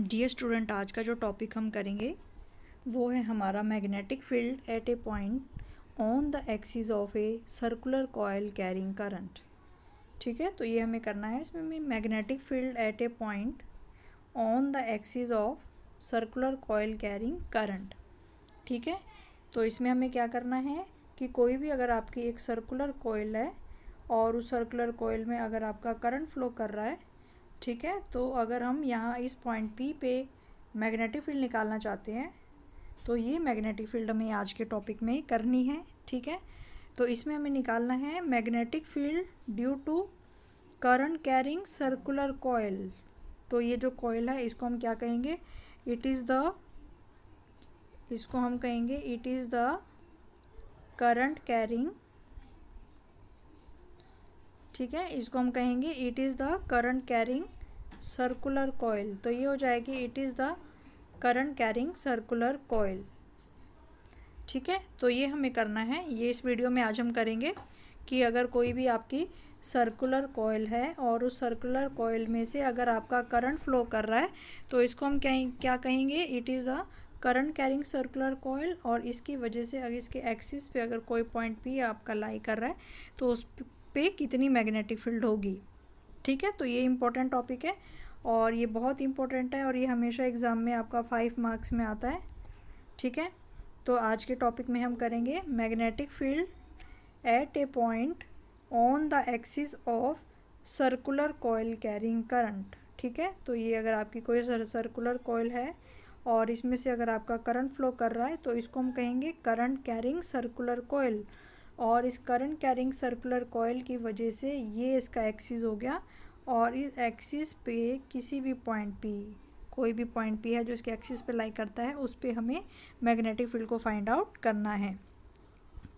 dear student आज का जो टॉपिक हम करेंगे वो है हमारा magnetic field at a point on the axis of a circular coil carrying current ठीक है तो ये हमें करना है इसमें magnetic field at a point on the axis of circular coil carrying current ठीक है तो इसमें हमें क्या करना है कि कोई भी अगर आपकी एक सर्कुलर कोयल है और उस सर्कुलर कोयल में अगर आपका करंट फ्लो कर रहा है ठीक है तो अगर हम यहाँ इस पॉइंट पी पे मैग्नेटिक फील्ड निकालना चाहते हैं तो ये मैग्नेटिक फील्ड हमें आज के टॉपिक में करनी है ठीक है तो इसमें हमें निकालना है magnetic field due to current carrying circular coil तो ये जो कॉयल है इसको हम क्या कहेंगे इट इज़ द इसको हम कहेंगे it is the current carrying ठीक है इसको हम कहेंगे it is the current carrying circular coil तो ये हो जाएगी it is the current carrying circular coil ठीक है तो ये हमें करना है ये इस वीडियो में आज हम करेंगे कि अगर कोई भी आपकी सर्कुलर कॉयल है और उस सर्कुलर कॉयल में से अगर आपका करंट फ्लो कर रहा है तो इसको हम कहें क्या कहेंगे it is the current carrying circular coil और इसकी वजह से अगर इसके एक्सिस पे अगर कोई पॉइंट भी आपका लाई कर रहा है तो उस पे कितनी मैग्नेटिक फील्ड होगी ठीक है तो ये इम्पोर्टेंट टॉपिक है और ये बहुत इम्पोर्टेंट है और ये हमेशा एग्ज़ाम में आपका फाइव मार्क्स में आता है ठीक है तो आज के टॉपिक में हम करेंगे magnetic field at a point on the axis of circular coil carrying current ठीक है तो ये अगर आपकी कोई सर्कुलर कॉयल है और इसमें से अगर आपका करंट फ्लो कर रहा है तो इसको हम कहेंगे करंट कैरिंग सर्कुलर कोयल और इस करंट कैरिंग सर्कुलर कॉयल की वजह से ये इसका एक्सिस हो गया और इस एक्सिस पे किसी भी पॉइंट पे कोई भी पॉइंट पे है जो इसके एक्सिस पे लाई करता है उस पर हमें मैग्नेटिक फील्ड को फाइंड आउट करना है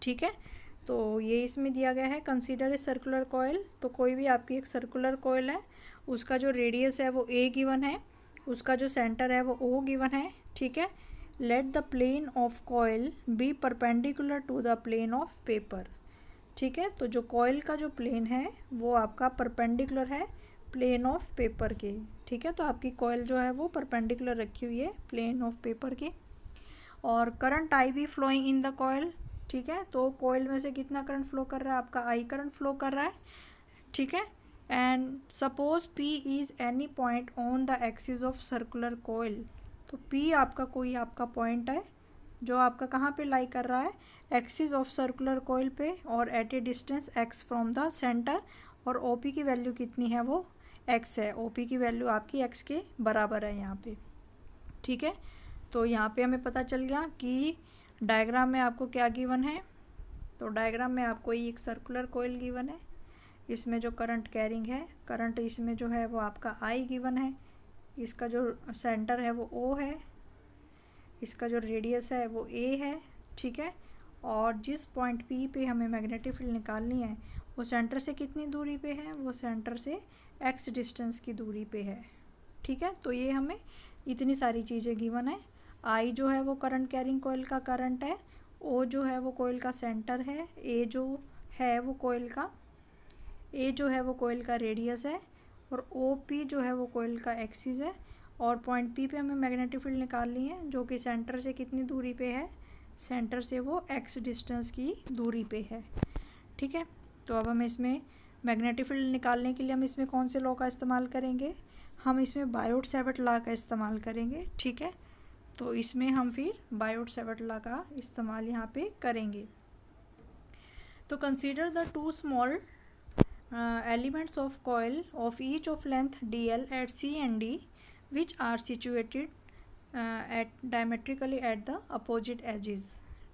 ठीक है तो ये इसमें दिया गया है कंसीडर ए सर्कुलर कॉयल तो कोई भी आपकी एक सर्कुलर कॉयल है उसका जो रेडियस है वो ए गिवन है उसका जो सेंटर है वो ओ गिवन है ठीक है let the plane of coil be perpendicular to the plane of paper ठीक है तो जो कॉयल का जो प्लेन है वो आपका परपेंडिकुलर है प्लेन ऑफ पेपर के ठीक है तो आपकी कॉयल जो है वो परपेंडिकुलर रखी हुई है प्लेन ऑफ पेपर के और करंट आई भी फ्लोइंग इन द कॉयल ठीक है तो कॉयल में से कितना करंट फ्लो कर रहा है आपका आई करंट फ्लो कर रहा है ठीक है and suppose P is any point on the axis of circular coil तो पी आपका कोई आपका पॉइंट है जो आपका कहाँ पे लाई कर रहा है एक्सिस ऑफ सर्कुलर कोयल पे और at a distance X from the centre और ओ पी की वैल्यू कितनी है वो एक्स है ओ पी की वैल्यू आपकी एक्स के बराबर है यहाँ पे ठीक है तो यहाँ पे हमें पता चल गया कि डायग्राम में आपको क्या गिवन है तो डायग्राम में आपको एक सर्कुलर कोयल गिवन है इसमें जो करंट कैरिंग है करंट इसमें जो है वो आपका आई गिवन है इसका जो सेंटर है वो ओ है इसका जो रेडियस है वो ए है ठीक है और जिस पॉइंट पी पे हमें मैग्नेटिक फील्ड निकालनी है वो सेंटर से कितनी दूरी पे है वो सेंटर से एक्स डिस्टेंस की दूरी पे है ठीक है तो ये हमें इतनी सारी चीज़ें गिवन है आई जो है वो करंट कैरिंग कोयल का करंट है ओ जो है वो कोयल का सेंटर है ए जो है वो कोयल का ए जो है वो कोयल का रेडियस है और ओ पी जो है वो कोयल का एक्सिस है और पॉइंट पी पे हमें मैग्नेटिक फील्ड निकालनी है जो कि सेंटर से कितनी दूरी पे है सेंटर से वो एक्स डिस्टेंस की दूरी पे है ठीक है तो अब हम इसमें मैग्नेटिक फील्ड निकालने के लिए हम इसमें कौन से लॉ का इस्तेमाल करेंगे हम इसमें बायोट सेवट लॉ का इस्तेमाल करेंगे ठीक है तो इसमें हम फिर बायोट सेवट लॉ का इस्तेमाल यहाँ पे करेंगे तो consider the two small Uh, elements of coil of each of length dl at c and d which are situated uh, at diametrically at the opposite edges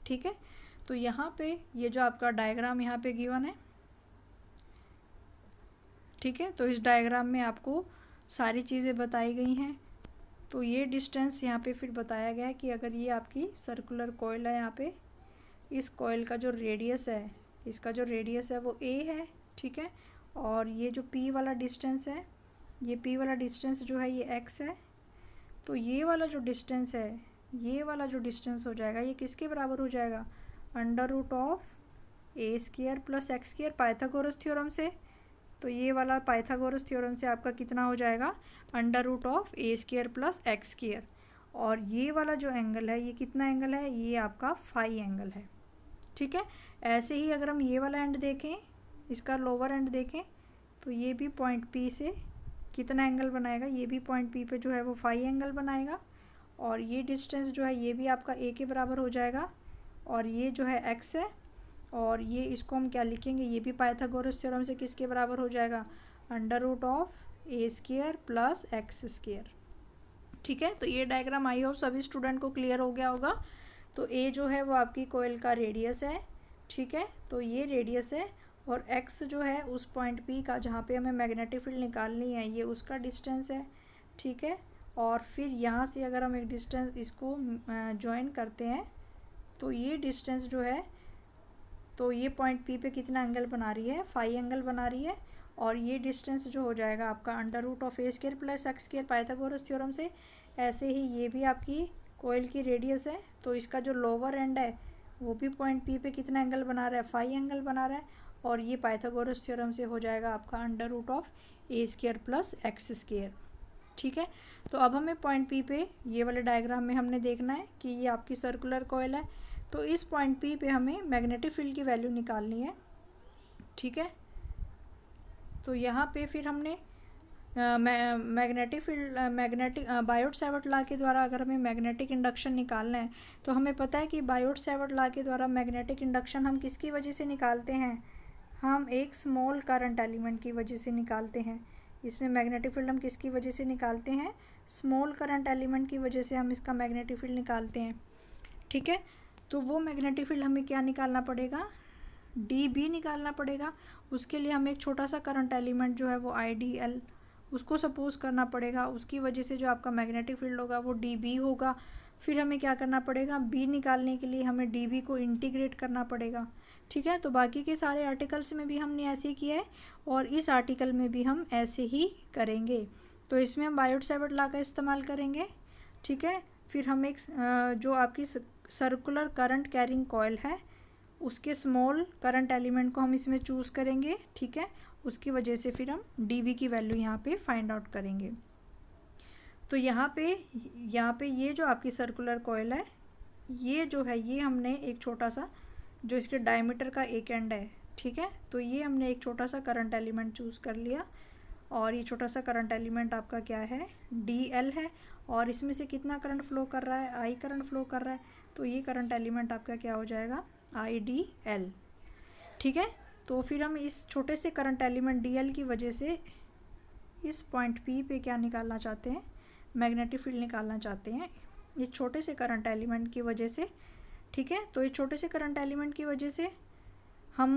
ठीक है तो यहाँ पे ये जो आपका डायग्राम यहाँ पे गिवन है ठीक है तो इस डायग्राम में आपको सारी चीज़ें बताई गई हैं तो ये डिस्टेंस यहाँ पे फिर बताया गया है कि अगर ये आपकी सर्कुलर कोयल है यहाँ पे इस कोयल का जो रेडियस है इसका जो रेडियस है वो ए है ठीक है और ये जो पी वाला डिस्टेंस है ये पी वाला डिस्टेंस जो है ये एक्स है तो ये वाला जो डिस्टेंस है ये वाला जो डिस्टेंस हो जाएगा ये किसके बराबर हो जाएगा under root of A square plus X square Pythagoras theorem से तो ये वाला पाइथागोरस थ्योरम से आपका कितना हो जाएगा under root of A square plus X square और ये वाला जो एंगल है ये कितना एंगल है ये आपका फाइव एंगल है ठीक है ऐसे ही अगर हम ये वाला एंड देखें इसका लोअर एंड देखें तो ये भी पॉइंट पी से कितना एंगल बनाएगा ये भी पॉइंट पी पे जो है वो फाइव एंगल बनाएगा और ये डिस्टेंस जो है ये भी आपका ए के बराबर हो जाएगा और ये जो है एक्स है और ये इसको हम क्या लिखेंगे ये भी पाइथागोरस थ्योरम से किसके बराबर हो जाएगा under root of A square plus X square ठीक है तो ये डायग्राम आई होप सभी स्टूडेंट को क्लियर हो गया होगा तो ए जो है वो आपकी कोयल का रेडियस है ठीक है तो ये रेडियस है और एक्स जो है उस पॉइंट पी का जहाँ पे हमें मैग्नेटिक फील्ड निकालनी है ये उसका डिस्टेंस है ठीक है और फिर यहाँ से अगर हम एक डिस्टेंस इसको ज्वाइन करते हैं तो ये डिस्टेंस जो है तो ये पॉइंट पी पे कितना एंगल बना रही है फाइव एंगल बना रही है और ये डिस्टेंस जो हो जाएगा आपका under root of A square plus X square Pythagoras theorem से ऐसे ही ये भी आपकी कोयल की रेडियस है तो इसका जो लोअर एंड है वो भी पॉइंट पी पे कितना एंगल बना रहा है फाइव एंगल बना रहा है और ये पाइथागोरस थ्योरम से हो जाएगा आपका under root of A square plus X square ठीक है तो अब हमें पॉइंट पी पे ये वाले डायग्राम में हमने देखना है कि ये आपकी सर्कुलर कोयल है तो इस पॉइंट पी पे हमें मैग्नेटिक फील्ड की वैल्यू निकालनी है ठीक है तो यहाँ पे फिर हमने magnetic field magnetic Biot Savart law के द्वारा अगर हमें मैग्नेटिक इंडक्शन निकालना है तो हमें पता है कि बायोट सेवट ला के द्वारा मैग्नेटिक इंडक्शन हम किसकी वजह से निकालते हैं हम एक स्मॉल करंट एलिमेंट की वजह से निकालते हैं इसमें मैग्नेटिक फील्ड हम किसकी वजह से निकालते हैं स्मॉल करंट एलिमेंट की वजह से हम इसका मैग्नेटिक फील्ड निकालते हैं ठीक है तो वो मैग्नेटिक फील्ड हमें क्या निकालना पड़ेगा डी बी निकालना पड़ेगा उसके लिए हमें एक छोटा सा करंट एलिमेंट जो है वो आई डी एल उसको सपोज करना पड़ेगा उसकी वजह से जो आपका मैग्नेटिक फील्ड होगा वो डी बी होगा फिर हमें क्या करना पड़ेगा बी निकालने के लिए हमें डी बी को इंटीग्रेट करना पड़ेगा ठीक है तो बाकी के सारे आर्टिकल्स में भी हमने ऐसे किया है और इस आर्टिकल में भी हम ऐसे ही करेंगे तो इसमें हम बायोट सेवट ला का इस्तेमाल करेंगे ठीक है फिर हम एक जो आपकी सर्कुलर करंट कैरिंग कॉयल है उसके स्मॉल करंट एलिमेंट को हम इसमें चूज़ करेंगे ठीक है उसकी वजह से फिर हम डी की वैल्यू यहाँ पर फाइंड आउट करेंगे तो यहाँ पे यहाँ पे ये जो आपकी सर्कुलर कॉयल है ये जो है ये हमने एक छोटा सा जो इसके डायमीटर का एक एंड है ठीक है तो ये हमने एक छोटा सा करंट एलिमेंट चूज़ कर लिया और ये छोटा सा करंट एलिमेंट आपका क्या है डी एल है और इसमें से कितना करंट फ्लो कर रहा है आई करंट फ्लो कर रहा है तो ये करंट एलिमेंट आपका क्या हो जाएगा आई डी एल ठीक है तो फिर हम इस छोटे से करंट एलिमेंट डी एल की वजह से इस पॉइंट पी पे क्या निकालना चाहते हैं मैग्नेटिक फील्ड निकालना चाहते हैं ये छोटे से करंट एलिमेंट की वजह से ठीक है तो ये छोटे से करंट एलिमेंट की वजह से हम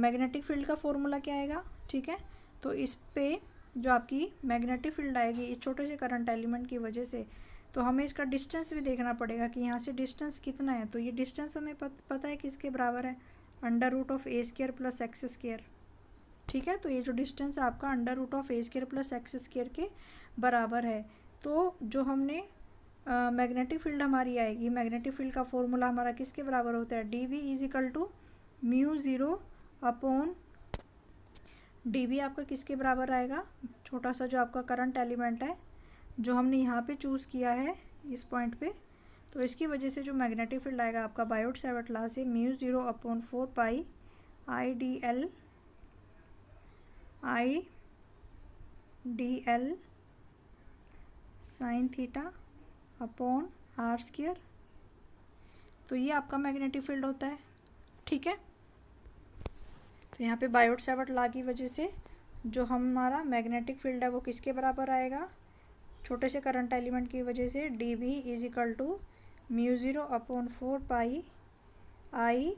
मैग्नेटिक फील्ड का फॉर्मूला क्या आएगा ठीक है तो इस पे जो आपकी मैग्नेटिक फील्ड आएगी इस छोटे से करंट एलिमेंट की वजह से तो हमें इसका डिस्टेंस भी देखना पड़ेगा कि यहाँ से डिस्टेंस कितना है तो ये डिस्टेंस हमें पत, पता है किसके बराबर है under root of A square plus X square ठीक है तो ये जो डिस्टेंस आपका under root of A square plus X square के बराबर है तो जो हमने मैग्नेटिक फील्ड हमारी आएगी मैग्नेटिक फील्ड का फॉर्मूला हमारा किसके बराबर होता है D V is equal to mu zero upon D V आपका किसके बराबर आएगा छोटा सा जो आपका करंट एलिमेंट है जो हमने यहाँ पे चूज़ किया है इस पॉइंट पे तो इसकी वजह से जो मैग्नेटिक फील्ड आएगा आपका बायोट सेवेट ला से mu zero upon four pi I D L I D L sine theta upon R square तो ये आपका मैग्नेटिक फील्ड होता है ठीक है तो यहाँ पे बायोट सेवट ला की वजह से जो हमारा मैग्नेटिक फील्ड है वो किसके बराबर आएगा छोटे से करंट एलिमेंट की वजह से D B is equal to mu zero upon four pi I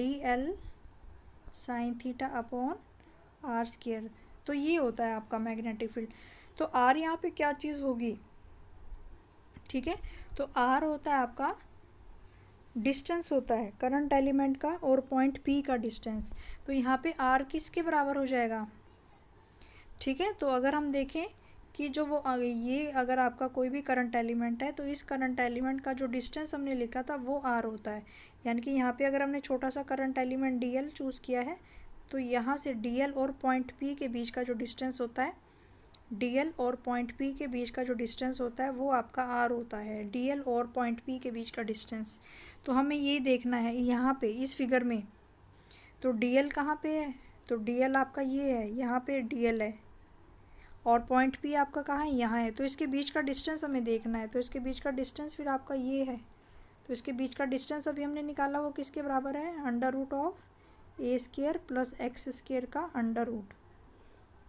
D L sine theta upon R square तो ये होता है आपका मैग्नेटिक फील्ड तो आर यहाँ पे क्या चीज़ होगी ठीक है तो आर होता है आपका डिस्टेंस होता है करंट एलिमेंट का और पॉइंट पी का डिस्टेंस तो यहाँ पे आर किसके बराबर हो जाएगा ठीक है तो अगर हम देखें कि जो वो ये अगर आपका कोई भी करंट एलिमेंट है तो इस करंट एलिमेंट का जो डिस्टेंस हमने लिखा था वो आर होता है यानी कि यहाँ पे अगर हमने छोटा सा current element D L choose किया है तो यहाँ से डी एल और पॉइंट पी के बीच का जो डिस्टेंस होता है डी एल और पॉइंट पी के बीच का जो डिस्टेंस होता है वो आपका आर होता है डी एल और पॉइंट पी के बीच का डिस्टेंस तो हमें ये देखना है यहाँ पे इस फिगर में तो डी एल कहाँ पर है तो डी एल आपका ये है यहाँ पे डी एल है और पॉइंट पी आपका कहाँ है यहाँ है तो इसके बीच का डिस्टेंस हमें देखना है तो इसके बीच का डिस्टेंस फिर आपका ये है तो इसके बीच का डिस्टेंस अभी हमने निकाला वो किसके बराबर है under root of A square plus X square का अंडर रूट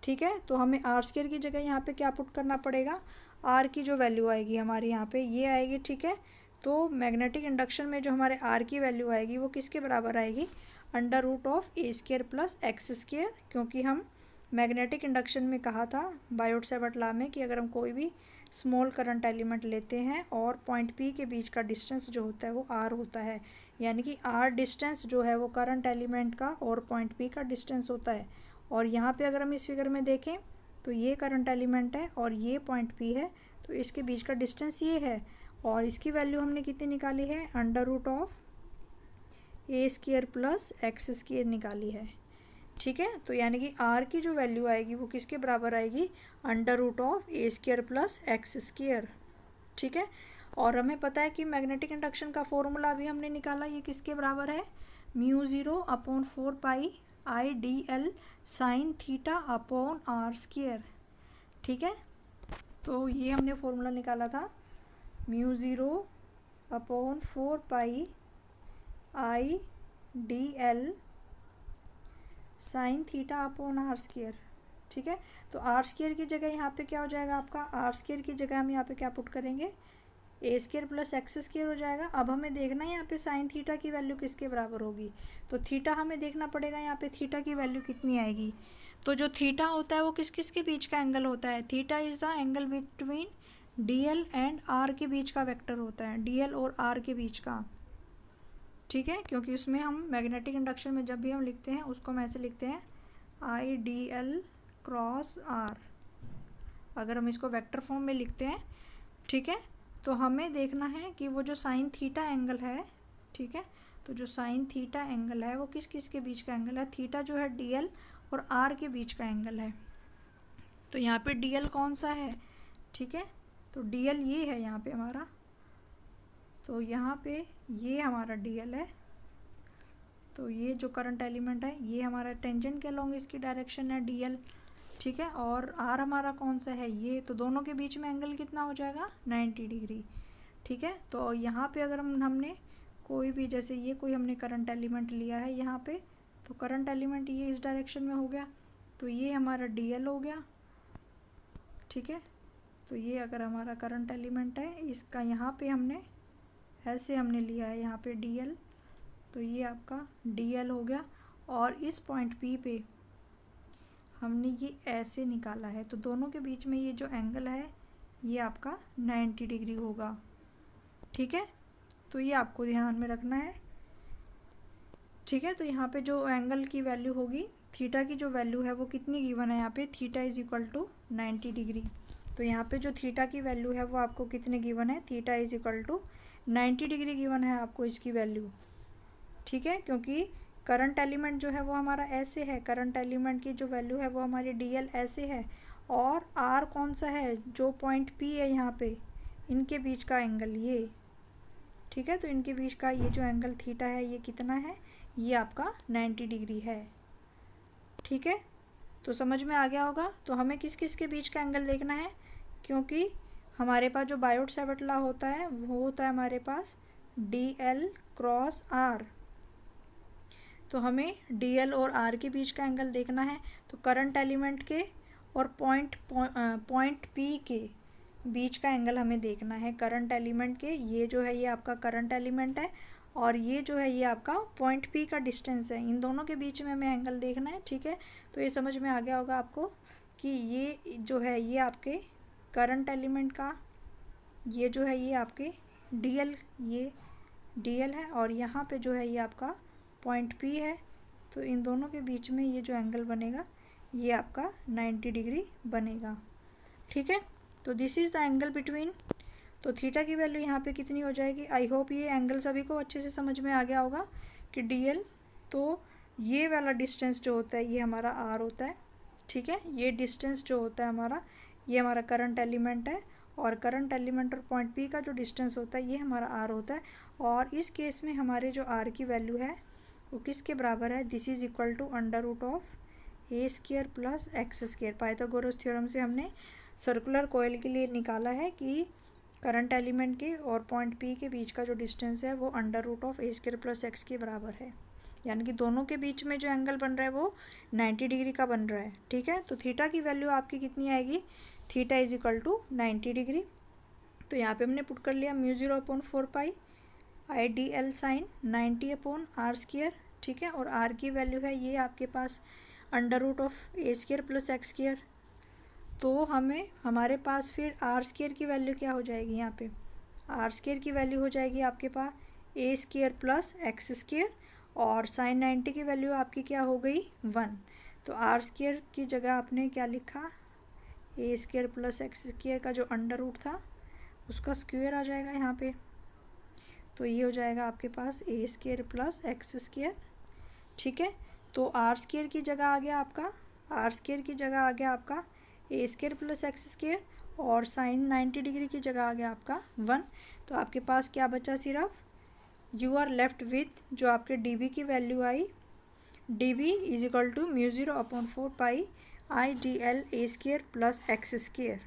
ठीक है तो हमें आर स्केयर की जगह यहाँ पे क्या पुट करना पड़ेगा आर की जो वैल्यू आएगी हमारे यहाँ पे ये आएगी ठीक है तो मैग्नेटिक इंडक्शन में जो हमारे आर की वैल्यू आएगी वो किसके बराबर आएगी under root of A square plus X square क्योंकि हम मैग्नेटिक इंडक्शन में कहा था बायोट ला में कि अगर हम कोई भी स्मॉल करंट एलिमेंट लेते हैं और पॉइंट पी के बीच का डिस्टेंस जो होता है वो आर होता है यानी कि आर डिस्टेंस जो है वो करंट एलिमेंट का और पॉइंट पी का डिस्टेंस होता है और यहाँ पे अगर हम इस फिगर में देखें तो ये करंट एलिमेंट है और ये पॉइंट पी है तो इसके बीच का डिस्टेंस ये है और इसकी वैल्यू हमने कितनी निकाली है under root of A square plus X square निकाली है ठीक है तो यानी कि आर की जो वैल्यू आएगी वो किसके बराबर आएगी under root of A square plus X square ठीक है और हमें पता है कि मैग्नेटिक इंडक्शन का फॉर्मूला भी हमने निकाला ये किसके बराबर है mu zero upon four pi I D L sine theta upon R square ठीक है तो ये हमने फॉर्मूला निकाला था mu zero upon four pi I D L sine theta upon R square ठीक है तो आर स्केयर की जगह यहाँ पे क्या हो जाएगा आपका आर स्केयर की जगह हम यहाँ पे क्या पुट करेंगे A square plus X square हो जाएगा अब हमें देखना है यहाँ पे साइन थीटा की वैल्यू किसके बराबर होगी तो थीटा हमें देखना पड़ेगा यहाँ पे थीटा की वैल्यू कितनी आएगी तो जो थीटा होता है वो किस किस के बीच का एंगल होता है theta is the angle between D L and R के बीच का वेक्टर होता है डी एल और आर के बीच का ठीक है क्योंकि उसमें हम मैग्नेटिक इंडक्शन में जब भी हम लिखते हैं उसको हम ऐसे लिखते हैं I D L cross R अगर हम इसको वेक्टर फॉर्म में लिखते हैं ठीक है तो हमें देखना है कि वो जो साइन थीटा एंगल है ठीक है तो जो साइन थीटा एंगल है वो किस किस के बीच का एंगल है थीटा जो है डी एल और आर के बीच का एंगल है तो यहाँ पे डी एल कौन सा है ठीक है तो डी एल ये है यहाँ पे हमारा तो यहाँ पे ये हमारा डी एल है तो ये जो करंट एलिमेंट है ये हमारा टेंजेंट के लॉन्ग इसकी डायरेक्शन है डी एल ठीक है और आर हमारा कौन सा है ये तो दोनों के बीच में एंगल कितना हो जाएगा नाइन्टी डिग्री ठीक है तो यहाँ पे अगर हम हमने कोई भी जैसे ये कोई हमने करंट एलिमेंट लिया है यहाँ पे तो करंट एलिमेंट ये इस डायरेक्शन में हो गया तो ये हमारा डी एल हो गया ठीक है तो ये अगर हमारा करंट एलिमेंट है इसका यहाँ पे हमने ऐसे हमने लिया है यहाँ पे डी एल तो ये आपका डी एल हो गया और इस पॉइंट पी पे हमने ये ऐसे निकाला है तो दोनों के बीच में ये जो एंगल है ये आपका नाइन्टी डिग्री होगा ठीक है तो ये आपको ध्यान में रखना है ठीक है तो यहाँ पे जो एंगल की वैल्यू होगी थीटा की जो वैल्यू है वो कितनी गिवन है यहाँ पे theta is equal to ninety degree तो यहाँ पे जो थीटा की वैल्यू है वो आपको कितने गिवन है theta is equal to ninety degree given है आपको इसकी वैल्यू ठीक है क्योंकि करंट एलिमेंट जो है वो हमारा ऐसे है करंट एलिमेंट की जो वैल्यू है वो हमारी डी एल ऐसे है और आर कौन सा है जो पॉइंट पी है यहाँ पे इनके बीच का एंगल ये ठीक है तो इनके बीच का ये जो एंगल थीटा है ये कितना है ये आपका नाइन्टी डिग्री है ठीक है तो समझ में आ गया होगा तो हमें किस किस के बीच का एंगल देखना है क्योंकि हमारे पास जो बायोट सेवटला होता है वो होता है हमारे पास डी एल क्रॉस आर तो हमें डी एल और आर के बीच का एंगल देखना है तो करंट एलिमेंट के और पॉइंट पॉइंट पी के बीच का एंगल हमें देखना है करंट एलिमेंट के ये जो है ये आपका करंट एलिमेंट है और ये जो है ये आपका पॉइंट पी का डिस्टेंस है इन दोनों के बीच में हमें एंगल देखना है ठीक है तो ये समझ में आ गया होगा आपको कि ये जो है ये आपके करंट एलिमेंट का ये जो है ये आपके डी ये डी है और यहाँ पर जो है ये आपका पॉइंट पी है तो इन दोनों के बीच में ये जो एंगल बनेगा ये आपका 90 डिग्री बनेगा ठीक है तो this is the angle between तो थीटा की वैल्यू यहाँ पे कितनी हो जाएगी आई होप ये एंगल सभी को अच्छे से समझ में आ गया होगा कि डी तो ये वाला डिस्टेंस जो होता है ये हमारा आर होता है ठीक है ये डिस्टेंस जो होता है हमारा ये हमारा करंट एलिमेंट है और करंट एलिमेंट और पॉइंट पी का जो डिस्टेंस होता है ये हमारा आर होता है और इस केस में हमारे जो आर की वैल्यू है वो किसके बराबर है this is equal to under root of A square plus X square Pythagoras theorem से हमने सर्कुलर कोयल के लिए निकाला है कि करंट एलिमेंट के और पॉइंट पी के बीच का जो डिस्टेंस है वो under root of A square plus X के बराबर है यानी कि दोनों के बीच में जो एंगल बन रहा है वो 90 डिग्री का बन रहा है ठीक है तो थीटा की वैल्यू आपकी कितनी आएगी theta is equal to ninety degree तो यहाँ पे हमने पुट कर लिया mu zero upon four pi I D L sine ninety upon R square ठीक है और आर की वैल्यू है ये आपके पास under root of A square plus X square तो हमें हमारे पास फिर आर स्केयर की वैल्यू क्या हो जाएगी यहाँ पे आर स्केयर की वैल्यू हो जाएगी आपके पास A square plus X square और साइन नाइन्टी की वैल्यू आपकी क्या हो गई वन तो आर स्केयर की जगह आपने क्या लिखा A square plus X square का जो अंडर रूट था उसका स्क्वेयर आ जाएगा यहाँ पे तो ये हो जाएगा आपके पास A square plus X square ठीक है तो आर स्केयर की जगह आ गया आपका आर स्केयर की जगह आ गया आपका A square plus X square और साइन नाइन्टी डिग्री की जगह आ गया आपका वन तो आपके पास क्या बचा सिर्फ यू आर लेफ्ट विथ जो आपके डी बी की value I D B is equal to mu zero upon four pi I D L A square plus X square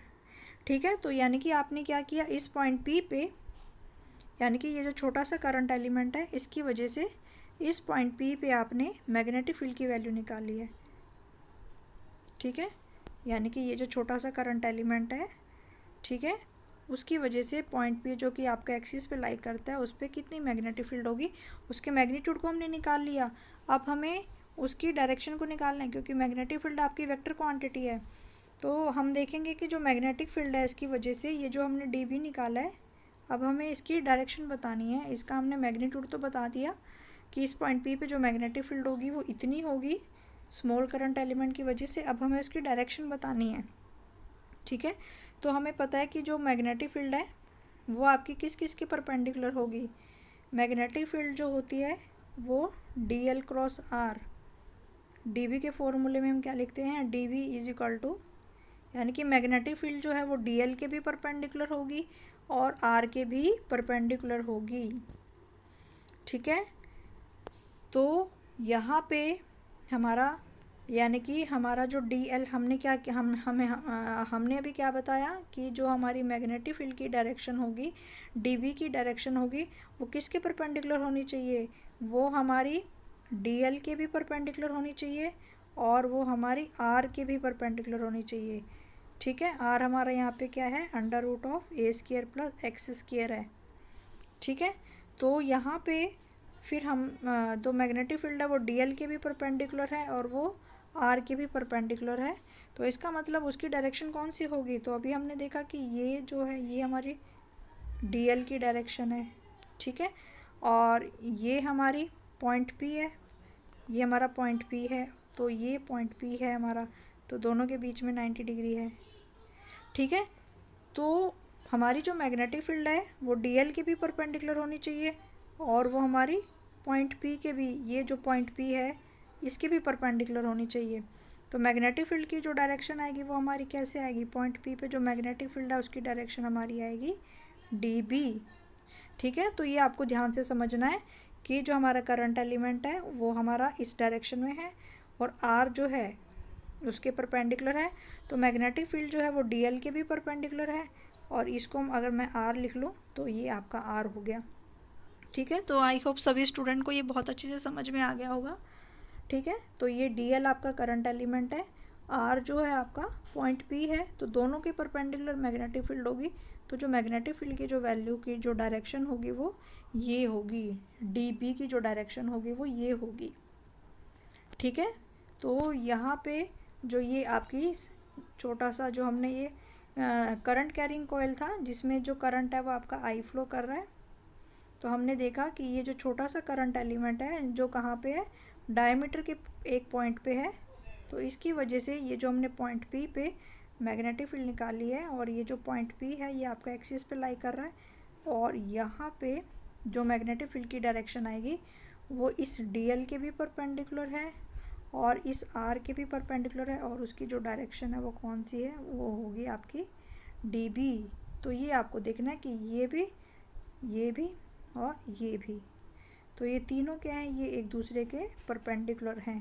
ठीक है तो यानी कि आपने क्या किया इस पॉइंट पी पे यानी कि ये जो छोटा सा करंट एलिमेंट है इसकी वजह से इस पॉइंट पी पे आपने मैग्नेटिक फील्ड की वैल्यू निकाली है ठीक है यानी कि ये जो छोटा सा करंट एलिमेंट है ठीक है उसकी वजह से पॉइंट पी जो कि आपका एक्सिस पे लाइक करता है उस पर कितनी मैग्नेटिक फील्ड होगी उसके मैग्नीट्यूड को हमने निकाल लिया अब हमें उसकी डायरेक्शन को निकालना है क्योंकि मैग्नेटिक फील्ड आपकी वेक्टर क्वांटिटी है तो हम देखेंगे कि जो मैग्नेटिक फील्ड है इसकी वजह से ये जो हमने डी भी निकाला है अब हमें इसकी डायरेक्शन बतानी है इसका हमने मैग्नीट्यूड तो बता दिया कि इस पॉइंट पी पर जो मैग्नेटिक फील्ड होगी वो इतनी होगी स्मॉल करंट एलिमेंट की वजह से अब हमें उसकी डायरेक्शन बतानी है ठीक है तो हमें पता है कि जो मैग्नेटिक फील्ड है वो आपकी किस किस के परपेंडिकुलर होगी मैग्नेटिक फील्ड जो होती है वो D L cross R D V के फॉर्मूले में हम क्या लिखते हैं D V is equal to यानी कि मैग्नेटिक फील्ड जो है वो डी एल के भी परपेंडिकुलर होगी और आर के भी परपेंडिकुलर होगी ठीक है तो यहाँ पे हमारा यानी कि हमारा जो डी एल हमने क्या हम हमें हम, हमने अभी क्या बताया कि जो हमारी मैग्नेटिक फील्ड की डायरेक्शन होगी डी बी की डायरेक्शन होगी वो किसके परपेंडिकुलर होनी चाहिए वो हमारी डी एल के भी परपेंडिकुलर होनी चाहिए और वो हमारी आर के भी परपेंडिकुलर होनी चाहिए ठीक है आर हमारा यहाँ पे क्या है under root of A square plus X square है ठीक है तो यहाँ पे फिर हम दो मैग्नेटिक फील्ड है वो डी के भी परपेंडिकुलर है और वो आर के भी परपेंडिकुलर है तो इसका मतलब उसकी डायरेक्शन कौन सी होगी तो अभी हमने देखा कि ये जो है ये हमारी डी की डायरेक्शन है ठीक है और ये हमारी पॉइंट पी है ये हमारा पॉइंट पी है तो ये पॉइंट पी है हमारा तो दोनों के बीच में नाइन्टी डिग्री है ठीक है तो हमारी जो मैग्नेटिक फील्ड है वो डी की भी परपेंडिकुलर होनी चाहिए और वो हमारी पॉइंट पी के भी ये जो पॉइंट पी है इसके भी परपेंडिकुलर होनी चाहिए तो मैग्नेटिक फील्ड की जो डायरेक्शन आएगी वो हमारी कैसे आएगी पॉइंट पी पे जो मैग्नेटिक फील्ड है उसकी डायरेक्शन हमारी आएगी डी बी ठीक है तो ये आपको ध्यान से समझना है कि जो हमारा करंट एलिमेंट है वो हमारा इस डायरेक्शन में है और आर जो है उसके परपेंडिकुलर है तो मैग्नेटिक फील्ड जो है वो डी के भी परपेंडिकुलर है और इसको अगर मैं आर लिख लूँ तो ये आपका आर हो गया ठीक है तो आई होप सभी स्टूडेंट को ये बहुत अच्छे से समझ में आ गया होगा ठीक है तो ये डी एल आपका करंट एलिमेंट है आर जो है आपका पॉइंट पी है तो दोनों के परपेंडिकुलर मैग्नेटिक फील्ड होगी तो जो मैग्नेटिक फील्ड की जो वैल्यू की जो डायरेक्शन होगी वो ये होगी डी बी की जो डायरेक्शन होगी वो ये होगी ठीक है तो यहाँ पे जो ये आपकी छोटा सा जो हमने ये करंट कैरिंग कोयल था जिसमें जो करंट है वो आपका आई फ्लो कर रहा है तो हमने देखा कि ये जो छोटा सा करंट एलिमेंट है जो कहाँ पे है डायमीटर के एक पॉइंट पे है तो इसकी वजह से ये जो हमने पॉइंट पी पे मैग्नेटिक फील्ड निकाली है और ये जो पॉइंट पी है ये आपका एक्सिस पे लाई कर रहा है और यहाँ पे जो मैग्नेटिक फील्ड की डायरेक्शन आएगी वो इस डी के भी परपेंडिकुलर है और इस आर के भी परपेंडिकुलर है और उसकी जो डायरेक्शन है वो कौन सी है वो होगी आपकी डी बी तो ये आपको देखना है कि ये भी ये भी और ये भी तो ये तीनों क्या हैं ये एक दूसरे के परपेंडिकुलर हैं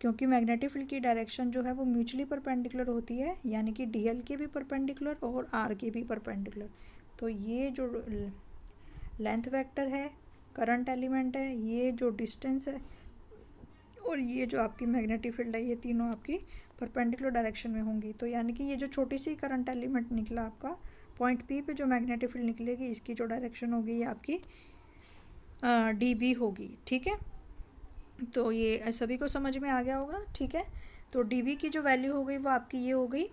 क्योंकि मैग्नेटिक फील्ड की डायरेक्शन जो है वो म्यूचुअली परपेंडिकुलर होती है यानी कि डी के भी परपेंडिकुलर और आर के भी परपेंडिकुलर तो ये जो लेंथ वेक्टर है करंट एलिमेंट है ये जो डिस्टेंस है और ये जो आपकी मैग्नेटिक फील्ड है ये तीनों आपकी परपेंडिकुलर डायरेक्शन में होंगी तो यानी कि ये जो छोटी सी करंट एलिमेंट निकला आपका पॉइंट पी पे जो मैग्नेटिक फील्ड निकलेगी इसकी जो डायरेक्शन होगी ये आपकी डी बी होगी ठीक है तो ये सभी को समझ में आ गया होगा ठीक है तो डी बी की जो वैल्यू हो गई वो आपकी ये हो गई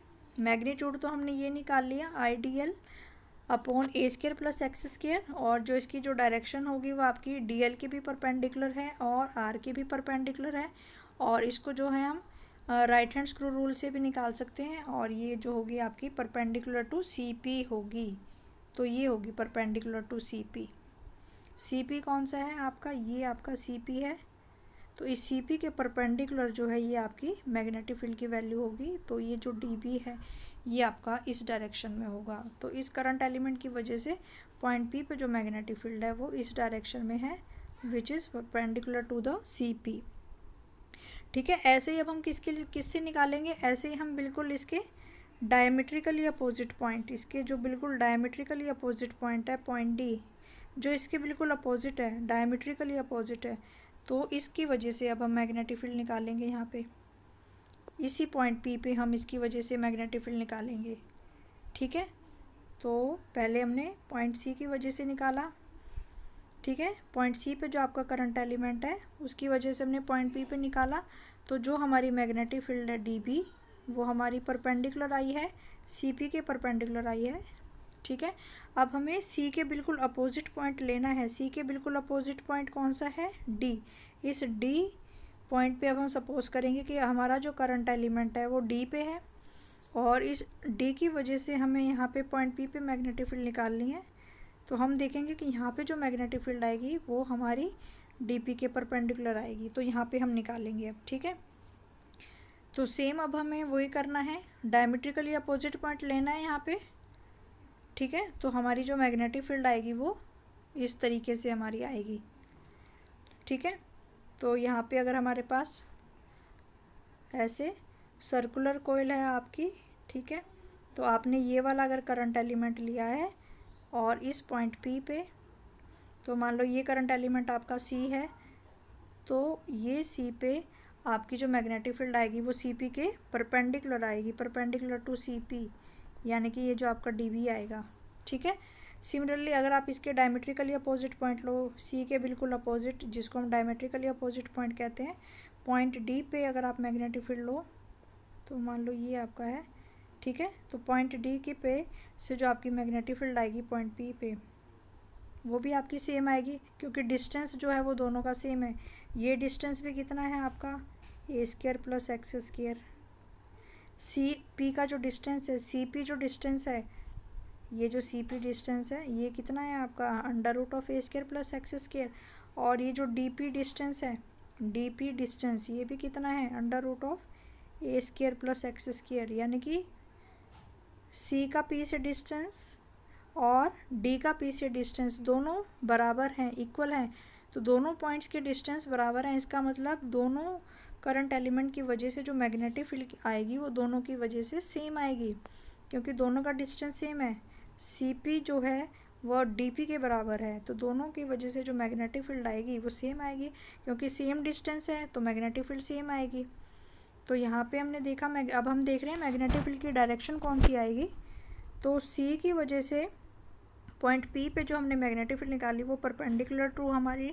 मैग्नीट्यूड तो हमने ये निकाल लिया I D L upon A square plus X square और जो इसकी जो डायरेक्शन होगी वो आपकी डी एल के भी परपेंडिकुलर है और आर के भी परपेंडिकुलर है और इसको जो है हम राइट हैंड स्क्रू रूल से भी निकाल सकते हैं और ये जो होगी आपकी परपेंडिकुलर टू सी पी होगी तो ये होगी perpendicular to C P C P कौन सा है आपका ये आपका सी पी है तो इस सी पी के परपेंडिकुलर जो है ये आपकी मैग्नेटिक फील्ड की वैल्यू होगी तो ये जो डी बी है ये आपका इस डायरेक्शन में होगा तो इस करंट एलिमेंट की वजह से पॉइंट पी पे जो मैग्नेटिक फील्ड है वो इस डायरेक्शन में है which is perpendicular to the C P ठीक है ऐसे ही अब हम किसके लिए किस से निकालेंगे ऐसे ही हम बिल्कुल इसके डायमेट्रिकली अपोजिट पॉइंट इसके जो बिल्कुल डायमेट्रिकली अपोजिट पॉइंट है पॉइंट डी जो इसके बिल्कुल अपोजिट है डायमेट्रिकली अपोजिट है तो इसकी वजह से अब हम मैग्नेटिक फील्ड निकालेंगे यहाँ पे इसी पॉइंट पी पे हम इसकी वजह से मैग्नेटिक फील्ड निकालेंगे ठीक है तो पहले हमने पॉइंट सी की वजह से निकाला ठीक है पॉइंट सी पे जो आपका करंट एलिमेंट है उसकी वजह से हमने पॉइंट पी पे निकाला तो जो हमारी मैग्नेटिक फील्ड है डी बी वो हमारी परपेंडिकुलर आई है सी पी के परपेंडिकुलर आई है ठीक है अब हमें सी के बिल्कुल अपोजिट पॉइंट लेना है सी के बिल्कुल अपोजिट पॉइंट कौन सा है डी इस डी पॉइंट पे अब हम सपोज करेंगे कि हमारा जो करंट एलिमेंट है वो डी पे है और इस डी की वजह से हमें यहाँ पे पॉइंट पी पे मैग्नेटिक फील्ड निकालनी है तो हम देखेंगे कि यहाँ पे जो मैग्नेटिक फील्ड आएगी वो हमारी डी पी के परपेंडिकुलर आएगी तो यहाँ पे हम निकालेंगे अब ठीक है तो सेम अब हमें वही करना है डायमेट्रिकली अपोजिट पॉइंट लेना है यहाँ पे ठीक है तो हमारी जो मैग्नेटिक फील्ड आएगी वो इस तरीके से हमारी आएगी ठीक है तो यहाँ पे अगर हमारे पास ऐसे सर्कुलर कोयल है आपकी ठीक है तो आपने ये वाला अगर करंट एलिमेंट लिया है और इस पॉइंट पी पे तो मान लो ये करंट एलिमेंट आपका सी है तो ये सी पे आपकी जो मैग्नेटिक फील्ड आएगी वो सी पी के परपेंडिकुलर आएगी परपेंडिकुलर टू सी पी यानी कि ये जो आपका डी बी आएगा ठीक है सिमिलरली अगर आप इसके डायमेट्रिकली अपोजिट पॉइंट लो सी के बिल्कुल अपोजिट जिसको हम डायमेट्रिकली अपोजिट पॉइंट कहते हैं पॉइंट डी पे अगर आप मैग्नेटिक फील्ड लो तो मान लो ये आपका है ठीक है तो पॉइंट डी के पे से जो आपकी मैग्नेटिक फील्ड आएगी पॉइंट पी पे वो भी आपकी सेम आएगी क्योंकि डिस्टेंस जो है वो दोनों का सेम है ये डिस्टेंस भी कितना है आपका A square plus X square C P का जो डिस्टेंस है सी पी जो डिस्टेंस है ये जो सी पी डिस्टेंस है ये कितना है आपका under root of A square plus X square और ये जो डी पी डिस्टेंस है डी पी डिस्टेंस ये भी कितना है under root of A square plus X square यानी कि सी का पी से डिस्टेंस और डी का पी से डिस्टेंस दोनों बराबर हैं इक्वल हैं तो दोनों पॉइंट्स के डिस्टेंस बराबर हैं इसका मतलब दोनों करंट एलिमेंट की वजह से जो मैग्नेटिक फील्ड आएगी वो दोनों की वजह से सेम आएगी क्योंकि दोनों का डिस्टेंस सेम है सी जो है वह डी के बराबर है तो दोनों की वजह से जो मैग्नेटिक फील्ड आएगी वो सेम आएगी क्योंकि सेम डिस्टेंस है तो मैग्नेटिक फील्ड सेम आएगी तो यहाँ पे हमने देखा अब हम देख रहे हैं मैग्नेटिक फील्ड की डायरेक्शन कौन सी आएगी तो सी की वजह से पॉइंट पी पे जो हमने मैग्नेटिक फील्ड निकाली वो परपेंडिकुलर टू हमारी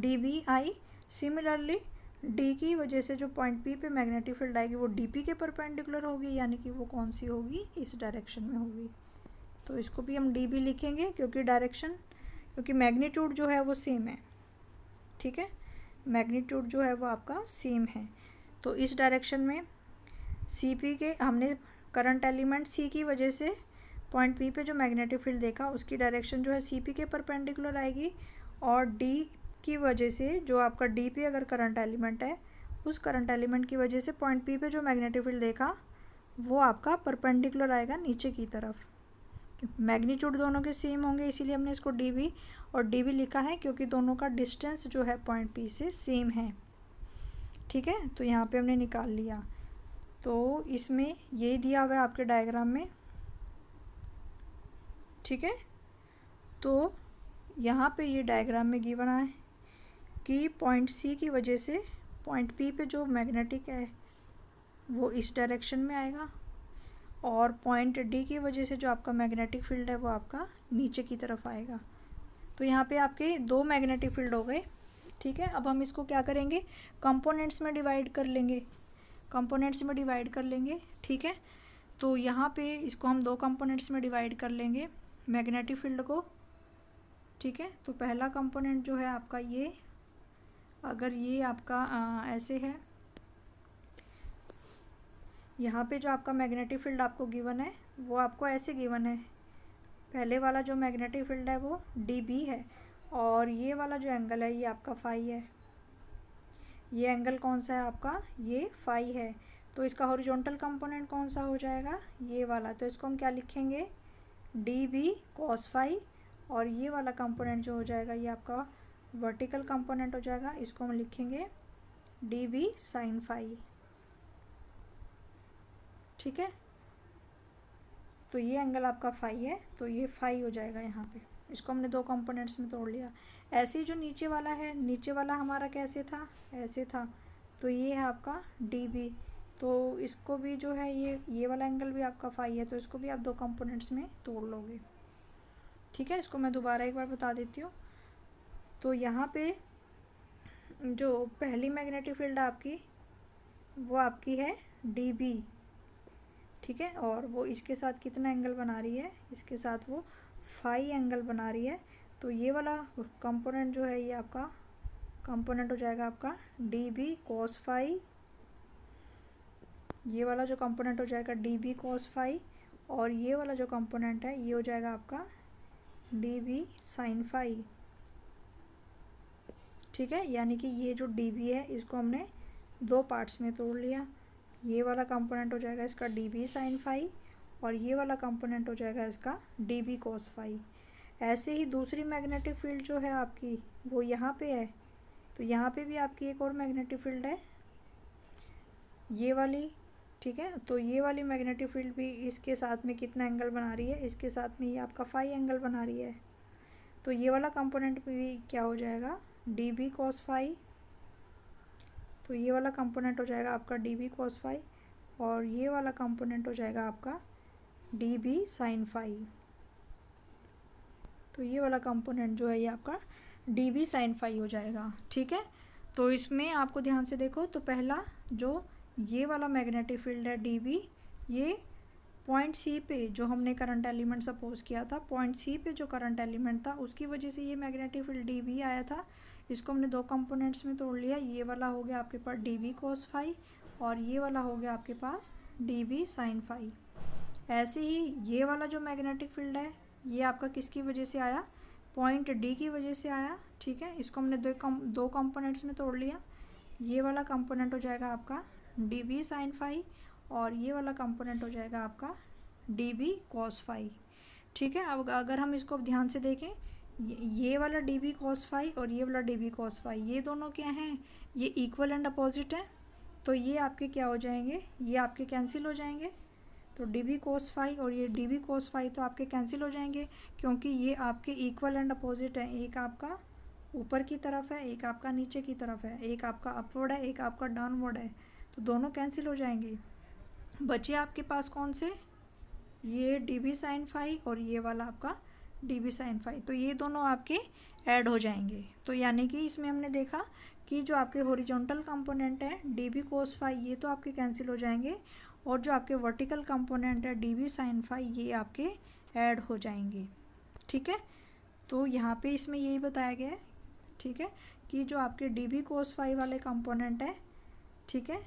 डी बी आई सिमिलरली डी की वजह से जो पॉइंट पी पे मैग्नेटिक फील्ड आएगी वो डी पी के परपेंडिकुलर होगी यानी कि वो कौन सी होगी इस डायरेक्शन में होगी तो इसको भी हम डी बी लिखेंगे क्योंकि डायरेक्शन क्योंकि मैग्नीट्यूड जो है वो सेम है ठीक है मैग्नीट्यूड जो है वो आपका सेम है तो इस डायरेक्शन में सी पी के हमने करंट एलिमेंट सी की वजह से पॉइंट पी पे जो मैग्नेटिक फील्ड देखा उसकी डायरेक्शन जो है सी पी के परपेंडिकुलर आएगी और डी की वजह से जो आपका डी पे अगर करंट एलिमेंट है उस करंट एलिमेंट की वजह से पॉइंट पी पे जो मैग्नेटिक फील्ड देखा वो आपका परपेंडिकुलर आएगा नीचे की तरफ मैग्नीट्यूड दोनों के सेम होंगे इसीलिए हमने इसको डी बी और डी बी लिखा है क्योंकि दोनों का डिस्टेंस जो है पॉइंट पी से सेम है ठीक है तो यहाँ पे हमने निकाल लिया तो इसमें यही दिया हुआ है आपके डायग्राम में ठीक है तो यहाँ पे ये डायग्राम में गिवन आए कि पॉइंट सी की वजह से पॉइंट पी पे जो मैग्नेटिक है वो इस डायरेक्शन में आएगा और पॉइंट डी की वजह से जो आपका मैग्नेटिक फील्ड है वो आपका नीचे की तरफ आएगा तो यहाँ पे आपके दो मैग्नेटिक फील्ड हो गए ठीक है अब हम इसको क्या करेंगे कंपोनेंट्स में डिवाइड कर लेंगे कंपोनेंट्स में डिवाइड कर लेंगे ठीक है तो यहाँ पे इसको हम दो कंपोनेंट्स में डिवाइड कर लेंगे मैग्नेटिक फील्ड को ठीक है तो पहला कंपोनेंट जो है आपका ये अगर ये आपका आ, ऐसे है यहाँ पे जो आपका मैग्नेटिक फील्ड आपको गिवन है वो आपको ऐसे गिवन है पहले वाला जो मैग्नेटिक फील्ड है वो डी बी है और ये वाला जो एंगल है ये आपका फाई है ये एंगल कौन सा है आपका ये फाई है तो इसका हॉरिजॉन्टल कंपोनेंट कौन सा हो जाएगा ये वाला तो इसको हम क्या लिखेंगे डी वी कॉस फाई और ये वाला कंपोनेंट जो हो जाएगा ये आपका वर्टिकल कंपोनेंट हो जाएगा इसको हम लिखेंगे डी वी साइन फाई ठीक है तो ये एंगल आपका फाई है तो ये फाई हो जाएगा यहाँ पे इसको हमने दो कंपोनेंट्स में तोड़ लिया ऐसे ही जो नीचे वाला है नीचे वाला हमारा कैसे था ऐसे था तो ये है आपका डी बी तो इसको भी जो है ये ये वाला एंगल भी आपका फाई है तो इसको भी आप दो कंपोनेंट्स में तोड़ लोगे ठीक है इसको मैं दोबारा एक बार बता देती हूँ तो यहाँ पे जो पहली मैग्नेटिक फील्ड आपकी वो आपकी है डी बी ठीक है और वो इसके साथ कितना एंगल बना रही है इसके साथ वो फाई एंगल बना रही है तो ये वाला कंपोनेंट जो है ये आपका कंपोनेंट हो जाएगा आपका डी बी कॉस फाई ये वाला जो कंपोनेंट हो जाएगा डी बी कॉस फाई और ये वाला जो कंपोनेंट है ये हो जाएगा आपका डी बी साइन फाई ठीक है यानी कि ये जो डी बी है इसको हमने दो पार्ट्स में तोड़ लिया ये वाला कंपोनेंट हो जाएगा इसका डी बी साइन फाई और ये वाला कंपोनेंट हो जाएगा इसका डी बी कोस फाई ऐसे ही दूसरी मैग्नेटिक फील्ड जो है आपकी वो यहाँ पे है तो यहाँ पे भी आपकी एक और मैग्नेटिक फील्ड है ये वाली ठीक है तो ये वाली मैग्नेटिक फील्ड भी इसके साथ में कितना एंगल बना रही है इसके साथ में ये आपका फाइव एंगल बना रही है तो ये वाला कंपोनेंट भी क्या हो जाएगा डी बी कॉस फाइव तो ये वाला कंपोनेंट हो जाएगा आपका डी बी कॉस फाइव और ये वाला कंपोनेंट हो जाएगा आपका डी बी साइन फाइव तो ये वाला कंपोनेंट जो है ये आपका डी बी साइन फाइव हो जाएगा ठीक है तो इसमें आपको ध्यान से देखो तो पहला जो ये वाला मैग्नेटिक फील्ड है डी बी ये पॉइंट सी पे जो हमने करंट एलिमेंट सपोज किया था पॉइंट सी पे जो करंट एलिमेंट था उसकी वजह से ये मैग्नेटिक फील्ड डी बी आया था इसको हमने दो कंपोनेंट्स में तोड़ लिया ये वाला हो गया आपके पास डी बी कोस फाई और ये वाला हो गया आपके पास डी बी साइन फाई ऐसे ही ये वाला जो मैग्नेटिक फील्ड है ये आपका किसकी वजह से आया पॉइंट डी की वजह से आया ठीक है इसको हमने दो कम, दो कंपोनेंट्स में तोड़ लिया ये वाला कंपोनेंट हो जाएगा आपका डी बी साइन फाई और ये वाला कंपोनेंट हो जाएगा आपका डी बी कॉस फाई ठीक है अब अगर हम इसको ध्यान से देखें ये वाला डी बी कॉस फाई और ये वाला डी बी कॉस फाई ये दोनों क्या हैं ये इक्वल एंड अपोजिट हैं तो ये आपके क्या हो जाएंगे ये आपके कैंसिल हो जाएंगे तो डी बी कोस फाइव और ये डी बी कोस फाइव तो आपके कैंसिल हो जाएंगे क्योंकि ये आपके इक्वल एंड अपोजिट है एक आपका ऊपर की तरफ है एक आपका नीचे की तरफ है एक आपका अपवर्ड है एक आपका डाउनवर्ड है तो दोनों कैंसिल हो जाएंगे बचे आपके पास कौन से ये डी बी साइन फाई और ये वाला आपका डी बी साइन फाई तो ये दोनों आपके ऐड हो जाएंगे तो यानी कि इसमें हमने देखा कि जो आपके हॉरिजॉन्टल कंपोनेंट है डी बी कोस फाई ये तो आपके कैंसिल हो जाएंगे और जो आपके वर्टिकल कंपोनेंट है डी बी साइन फाई ये आपके ऐड हो जाएंगे ठीक है तो यहाँ पे इसमें यही बताया गया है ठीक है कि जो आपके डी बी कोस फाई वाले कंपोनेंट है ठीक है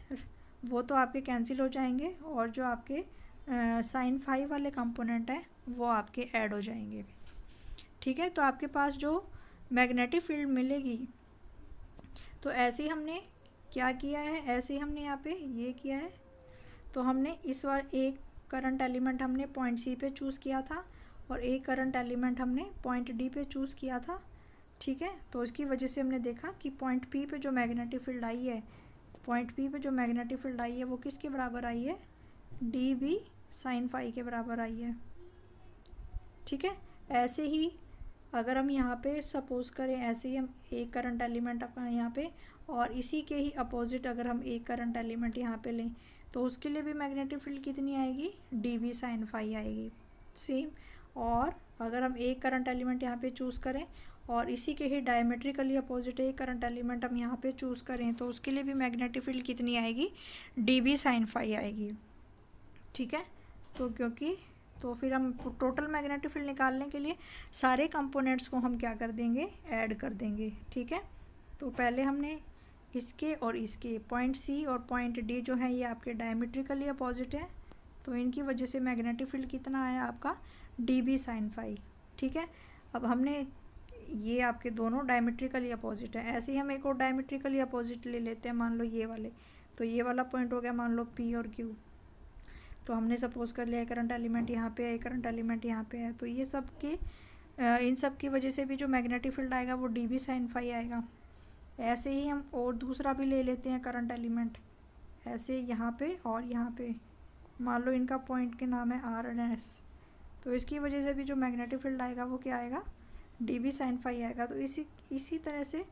वो तो आपके कैंसिल हो जाएंगे और जो आपके साइन फाइव वाले कंपोनेंट हैं वो आपके ऐड हो जाएंगे ठीक है तो आपके पास जो मैग्नेटिक फील्ड मिलेगी तो ऐसे ही हमने क्या किया है ऐसे ही हमने यहाँ पे ये किया है तो हमने इस बार एक करंट एलिमेंट हमने पॉइंट सी पे चूज़ किया था और एक करंट एलिमेंट हमने पॉइंट डी पे चूज़ किया था ठीक है तो उसकी वजह से हमने देखा कि पॉइंट पी पे जो मैग्नेटिक फील्ड आई है पॉइंट पी पे जो मैग्नेटिक फील्ड आई है वो किसके बराबर आई है डी बी साइन फाई के बराबर आई है ठीक है ऐसे ही अगर हम यहाँ पे सपोज़ करें ऐसे ही हम एक करंट एलिमेंट अपना यहाँ पे और इसी के ही अपोजिट अगर हम एक करंट एलिमेंट यहाँ पे लें तो उसके लिए भी मैग्नेटिक फील्ड कितनी आएगी डी बी साइन फाई आएगी सेम और अगर हम एक करंट एलिमेंट यहाँ पे चूज़ करें और इसी के ही डायमेट्रिकली अपोजिट है करंट एलिमेंट हम यहाँ पे चूज़ करें तो उसके लिए भी मैग्नेटिक फील्ड कितनी आएगी डी बी साइन फाई आएगी ठीक है तो क्योंकि तो फिर हम टोटल मैग्नेटिक फील्ड निकालने के लिए सारे कंपोनेंट्स को हम क्या कर देंगे ऐड कर देंगे ठीक है तो पहले हमने इसके और इसके पॉइंट सी और पॉइंट डी जो है ये आपके डायमेट्रिकली अपोजिट हैं तो इनकी वजह से मैग्नेटिक फील्ड कितना आया आपका डी बी साइन फाई ठीक है अब हमने ये आपके दोनों डायमेट्रिकली अपोजिट हैं ऐसे ही हम एक और डायमेट्रिकली अपोजिट ले लेते हैं मान लो ये वाले तो ये वाला पॉइंट हो गया मान लो पी और क्यू तो हमने सपोज कर लिया करंट एलिमेंट यहाँ पे है करंट एलिमेंट यहाँ पे है तो ये सब के इन सब की वजह से भी जो मैग्नेटिक फील्ड आएगा वो डी बी साइन फाई आएगा ऐसे ही हम और दूसरा भी ले लेते हैं करंट एलिमेंट ऐसे यहाँ पे और यहाँ पे मान लो इनका पॉइंट के नाम है आर एंड एस तो इसकी वजह से भी जो मैग्नेटिक फील्ड आएगा वो क्या आएगा डी बी साइन फाइव आएगा तो इसी इसी तरह से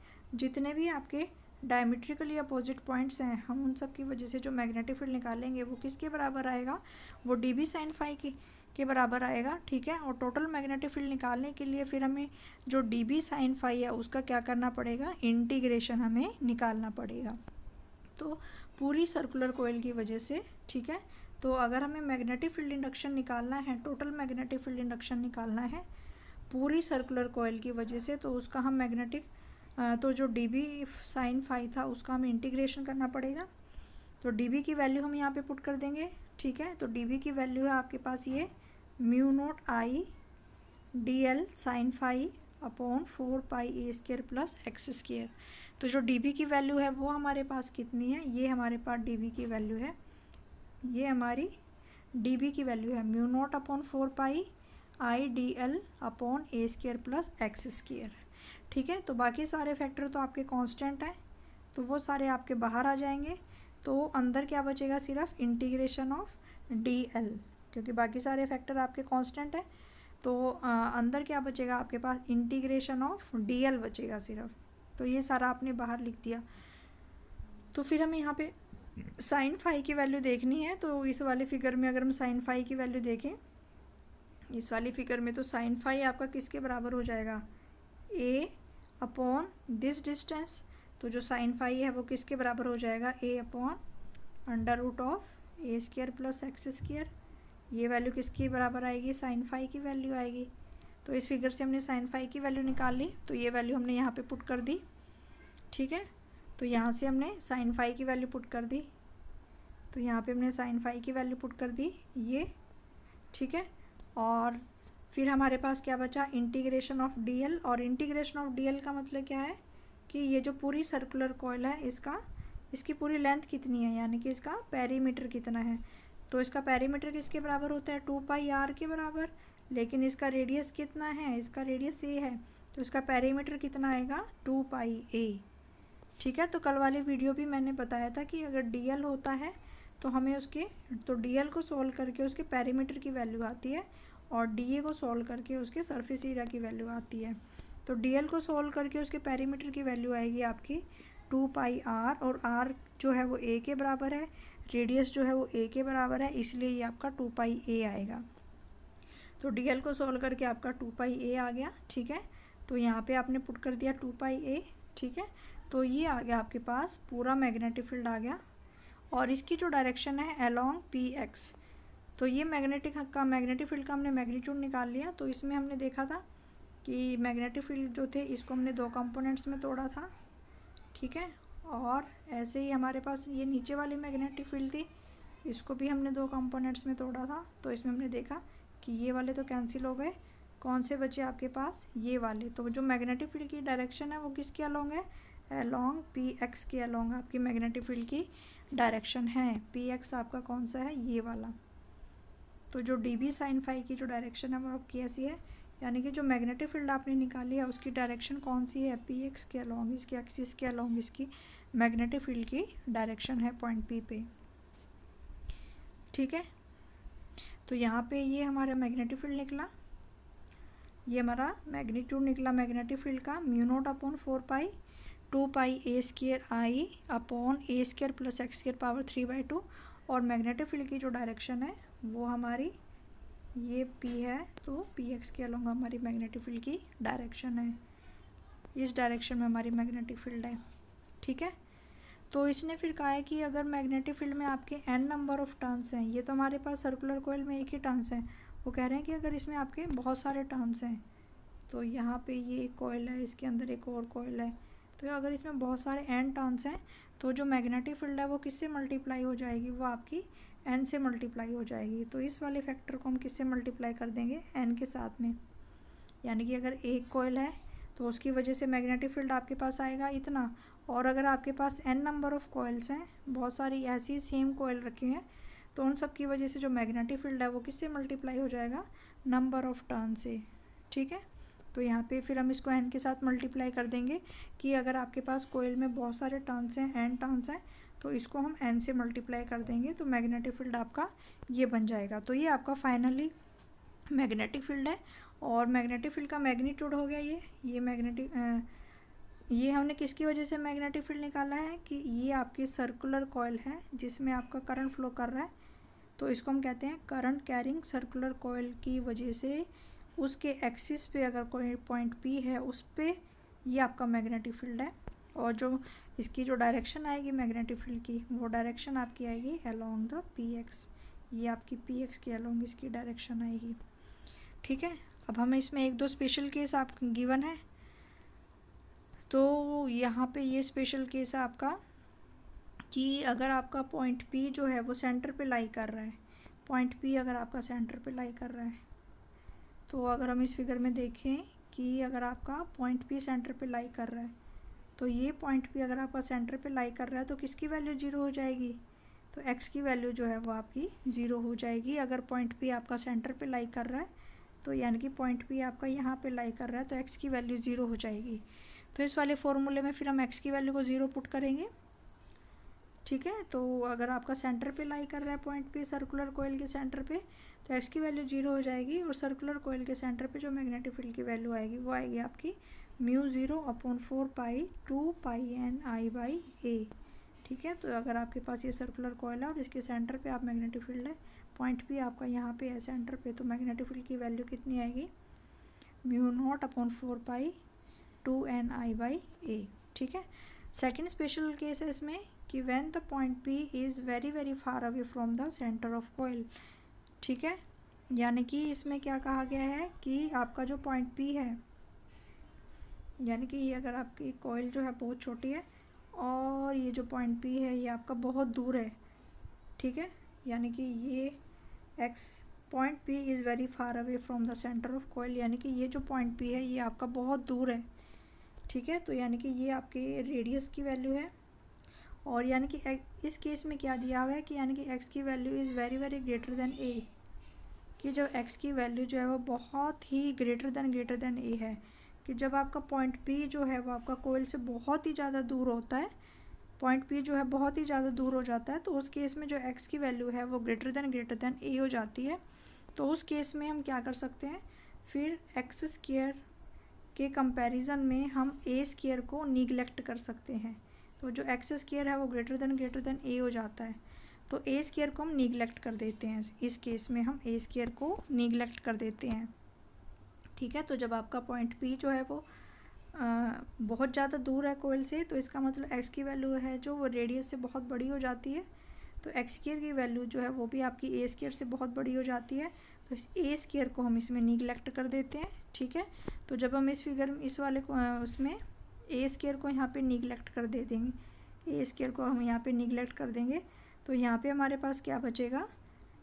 जितने भी आपके डायमेट्रिकली अपोजिट पॉइंट्स हैं हम उन सब की वजह से जो मैग्नेटिक फील्ड निकालेंगे वो किसके बराबर आएगा वो डी बी साइन फाइव की के बराबर आएगा ठीक है और टोटल मैग्नेटिक फील्ड निकालने के लिए फिर हमें जो डी बी साइन फाइव है उसका क्या करना पड़ेगा इंटीग्रेशन हमें निकालना पड़ेगा तो पूरी सर्कुलर कोयल की वजह से ठीक है तो अगर हमें मैग्नेटिक फील्ड इंडक्शन निकालना है टोटल मैग्नेटिक फील्ड इंडक्शन निकालना है पूरी सर्कुलर कोयल की वजह से तो उसका हम मैग्नेटिक तो जो डी बी साइन फाइव था उसका हमें इंटीग्रेशन करना पड़ेगा तो डी बी की वैल्यू हम यहाँ पे पुट कर देंगे ठीक है तो डी बी की वैल्यू है आपके पास ये mu not I D L sine five upon four pi A square plus X square तो जो डी बी की वैल्यू है वो हमारे पास कितनी है ये हमारे पास डी बी की वैल्यू है ये हमारी डी बी की वैल्यू है mu note upon four pi I D L upon A square plus X square ठीक है तो बाकी सारे फैक्टर तो आपके कांस्टेंट हैं तो वो सारे आपके बाहर आ जाएंगे तो अंदर क्या बचेगा सिर्फ इंटीग्रेशन ऑफ डी एल क्योंकि बाकी सारे फैक्टर आपके कांस्टेंट हैं तो आ, अंदर क्या बचेगा आपके पास इंटीग्रेशन ऑफ डी एल बचेगा सिर्फ तो ये सारा आपने बाहर लिख दिया तो फिर हम यहाँ पे साइन फाई की वैल्यू देखनी है तो इस वाले फिगर में अगर हम साइन फाई की वैल्यू देखें इस वाली फिगर में तो साइन फाई आपका किसके बराबर हो जाएगा ए अपॉन दिस डिस्टेंस तो जो साइन फाई है वो किसके बराबर हो जाएगा A upon under root of A square plus X square ये वैल्यू किसके बराबर आएगी साइन फाई की वैल्यू आएगी तो इस फिगर से हमने साइन फाई की वैल्यू निकाल ली तो ये वैल्यू हमने यहाँ पे पुट कर दी ठीक है तो यहाँ से हमने साइन फाई की वैल्यू पुट कर दी तो यहाँ पे हमने साइन फाई की वैल्यू पुट कर दी ये ठीक है और फिर हमारे पास क्या बचा इंटीग्रेशन ऑफ डीएल और इंटीग्रेशन ऑफ डीएल का मतलब क्या है कि ये जो पूरी सर्कुलर कॉयल है इसका इसकी पूरी लेंथ कितनी है यानी कि इसका पैरीमीटर कितना है तो इसका पैरीमीटर किसके बराबर होता है टू पाई आर के बराबर लेकिन इसका रेडियस कितना है इसका रेडियस ए है तो इसका पैरीमीटर कितना आएगा टू पाई ए ठीक है तो कल वाली वीडियो भी मैंने बताया था कि अगर डी होता है तो हमें उसके तो डी को सोल्व करके उसके पैरीमीटर की वैल्यू आती है और डी को सोल्व करके उसके सर्फिस एरिया की वैल्यू आती है तो डी को सोल्व करके उसके पैरीमीटर की वैल्यू आएगी आपकी टू पाई आर और आर जो है वो ए के बराबर है रेडियस जो है वो ए के बराबर है इसलिए ये आपका टू पाई ए आएगा तो डी को सोल्व करके आपका टू पाई ए आ गया ठीक है तो यहाँ पे आपने पुट कर दिया टू पाई ए ठीक है तो ये आ गया आपके पास पूरा मैग्नेटिक फील्ड आ गया और इसकी जो डायरेक्शन है अलोंग पी एक्स तो ये मैग्नेटिक का मैग्नेटिक फील्ड का हमने मैग्नीट्यूड निकाल लिया तो इसमें हमने देखा था कि मैग्नेटिक फील्ड जो थे इसको हमने दो कंपोनेंट्स में तोड़ा था ठीक है और ऐसे ही हमारे पास ये नीचे वाली मैग्नेटिक फील्ड थी इसको भी हमने दो कंपोनेंट्स में तोड़ा था तो इसमें हमने देखा कि ये वाले तो कैंसिल हो गए कौन से बचे आपके पास ये वाले तो जो मैग्नेटिक फील्ड की डायरेक्शन है वो किसके अलोंग है अलोंग पी एक्स के अलोंग आपकी मैग्नेटिक फील्ड की डायरेक्शन है पी एक्स आपका कौन सा है ये वाला तो जो डी बी साइन फाइव की जो डायरेक्शन है वो आपकी ऐसी है यानी कि जो मैग्नेटिक फील्ड आपने निकाली है उसकी डायरेक्शन कौन सी है पी एक्स के अलॉन्ग इसकी एक्सिस के अलॉन्ग इसकी मैग्नेटिक फील्ड की डायरेक्शन है पॉइंट पी पे ठीक है तो यहाँ पे ये हमारा मैग्नेटिक फील्ड निकला ये हमारा मैग्नीट्यूड निकला मैग्नेटिक फील्ड का mu note upon four pi two pi A square I upon A square plus X square power three by two और मैग्नेटिक फील्ड की जो डायरेक्शन है वो हमारी ये पी है तो पी एक्स के अलॉन्ग हमारी मैग्नेटिक फील्ड की डायरेक्शन है इस डायरेक्शन में हमारी मैग्नेटिक फील्ड है ठीक है तो इसने फिर कहा है कि अगर मैग्नेटिक फील्ड में आपके एन नंबर ऑफ टर्न्स हैं ये तो हमारे पास सर्कुलर कोयल में एक ही टर्न्स हैं वो कह रहे हैं कि अगर इसमें आपके बहुत सारे टर्न्स हैं तो यहाँ पे ये एक कोयल है इसके अंदर एक और कोयल है तो अगर इसमें बहुत सारे एन टर्नस हैं तो जो मैग्नेटिक फील्ड है वो किससे मल्टीप्लाई हो जाएगी वो आपकी एन से मल्टीप्लाई हो जाएगी तो इस वाले फैक्टर को हम किससे मल्टीप्लाई कर देंगे एन के साथ में यानी कि अगर एक कोयल है तो उसकी वजह से मैग्नेटिक फील्ड आपके पास आएगा इतना और अगर आपके पास एन नंबर ऑफ़ कोयल्स हैं बहुत सारी ऐसी सेम कोयल रखी हैं तो उन सब की वजह से जो मैग्नेटिक फील्ड है वो किससे मल्टीप्लाई हो जाएगा नंबर ऑफ़ टर्न से ठीक है तो यहाँ पे फिर हम इसको एन के साथ मल्टीप्लाई कर देंगे कि अगर आपके पास कोयल में बहुत सारे टर्न्स हैं एन टर्न्स हैं तो इसको हम एन से मल्टीप्लाई कर देंगे तो मैग्नेटिक फील्ड आपका ये बन जाएगा तो ये आपका फाइनली मैग्नेटिक फील्ड है और मैग्नेटिक फील्ड का मैग्नीट्यूड हो गया ये ये मैग्नेटिक ये हमने किसकी वजह से मैग्नेटिक फील्ड निकाला है कि ये आपकी सर्कुलर कोयल है जिसमें आपका करंट फ्लो कर रहा है तो इसको हम कहते हैं करंट कैरिंग सर्कुलर कोयल की वजह से उसके एक्सिस पे अगर कोई पॉइंट पी है उस पर यह आपका मैग्नेटिक फील्ड है और जो इसकी जो डायरेक्शन आएगी मैग्नेटिक फील्ड की वो डायरेक्शन आपकी आएगी अलोंग द पी एक्स ये आपकी पी एक्स के अलोंग इसकी डायरेक्शन आएगी ठीक है अब हमें इसमें एक दो स्पेशल केस आप गिवन है तो यहाँ पे ये स्पेशल केस है आपका कि अगर आपका पॉइंट पी जो है वो सेंटर पे लाई कर रहा है पॉइंट पी अगर आपका सेंटर पे लाई कर रहा है तो अगर हम इस फिगर में देखें कि अगर आपका पॉइंट पी सेंटर पे लाई कर रहा है तो ये पॉइंट पी अगर आपका सेंटर पे लाई कर रहा है तो किसकी वैल्यू ज़ीरो हो जाएगी तो एक्स की वैल्यू जो है वो आपकी ज़ीरो हो जाएगी अगर पॉइंट पी आपका सेंटर पे लाई कर रहा है तो यानी कि पॉइंट पी आपका यहाँ पे लाई कर रहा है तो एक्स की वैल्यू ज़ीरो हो जाएगी तो इस वाले फॉर्मूले में फिर हम एक्स की वैल्यू को ज़ीरो पुट करेंगे ठीक है तो अगर आपका सेंटर पे लाई कर रहा है पॉइंट पे सर्कुलर कोयल के सेंटर पे तो एक्स की वैल्यू जीरो हो जाएगी और सर्कुलर कोयल के सेंटर पे जो मैग्नेटिक फील्ड की वैल्यू आएगी वो आएगी आपकी mu zero upon four pi two pi N I by A ठीक है तो अगर आपके पास ये सर्कुलर कोयल है और इसके सेंटर पर आप मैग्नेटिक फील्ड है पॉइंट भी आपका यहाँ पर है सेंटर पर तो मैग्नेटिक फील्ड की वैल्यू कितनी आएगी mu naught upon four pi two N I by A ठीक है सेकेंड स्पेशल केस है इसमें कि when the point P is very very far away from the centre of coil ठीक है यानी कि इसमें क्या कहा गया है कि आपका जो पॉइंट पी है यानी कि ये अगर आपकी कोयल जो है बहुत छोटी है और ये जो पॉइंट पी है ये आपका बहुत दूर है ठीक है यानी कि ये X point P is very far away from the centre of coil यानी कि ये जो पॉइंट पी है ये आपका बहुत दूर है ठीक है तो यानी कि ये आपके रेडियस की वैल्यू है और यानी कि इस केस में क्या दिया हुआ है कि यानी कि एक्स की value is very very greater than A कि जब एक्स की वैल्यू जो है वो बहुत ही greater than greater than A है कि जब आपका पॉइंट पी जो है वो आपका कोयल से बहुत ही ज़्यादा दूर होता है पॉइंट पी जो है बहुत ही ज़्यादा दूर हो जाता है तो उस केस में जो एक्स की वैल्यू है वो greater than greater than A हो जाती है तो उस केस में हम क्या कर सकते हैं फिर एक्स स्केयर के कंपैरिजन में हम ए स्केयर को निगलेक्ट कर सकते हैं तो जो एक्स स्केयर है वो greater than greater than A हो जाता है तो ए स्केयर को हम निगलेक्ट कर देते हैं इस केस में हम ए स्केयर को निगलेक्ट कर देते हैं ठीक है तो जब आपका पॉइंट पी जो है वो आ, बहुत ज़्यादा दूर है कोयल से तो इसका मतलब एक्स की वैल्यू है जो वो रेडियस से बहुत बड़ी हो जाती है तो एक्स स्केयर की वैल्यू जो है वो भी आपकी ए स्केयर से बहुत बड़ी हो जाती है तो इस ए स्केयर को हम इसमें निगलेक्ट कर देते हैं ठीक है तो जब हम इस फिगर में इस वाले को उसमें ए स्केयर को यहाँ पे निगलेक्ट कर दे देंगे ए स्केयर को हम यहाँ पे निगलेक्ट कर देंगे तो यहाँ पे हमारे पास क्या बचेगा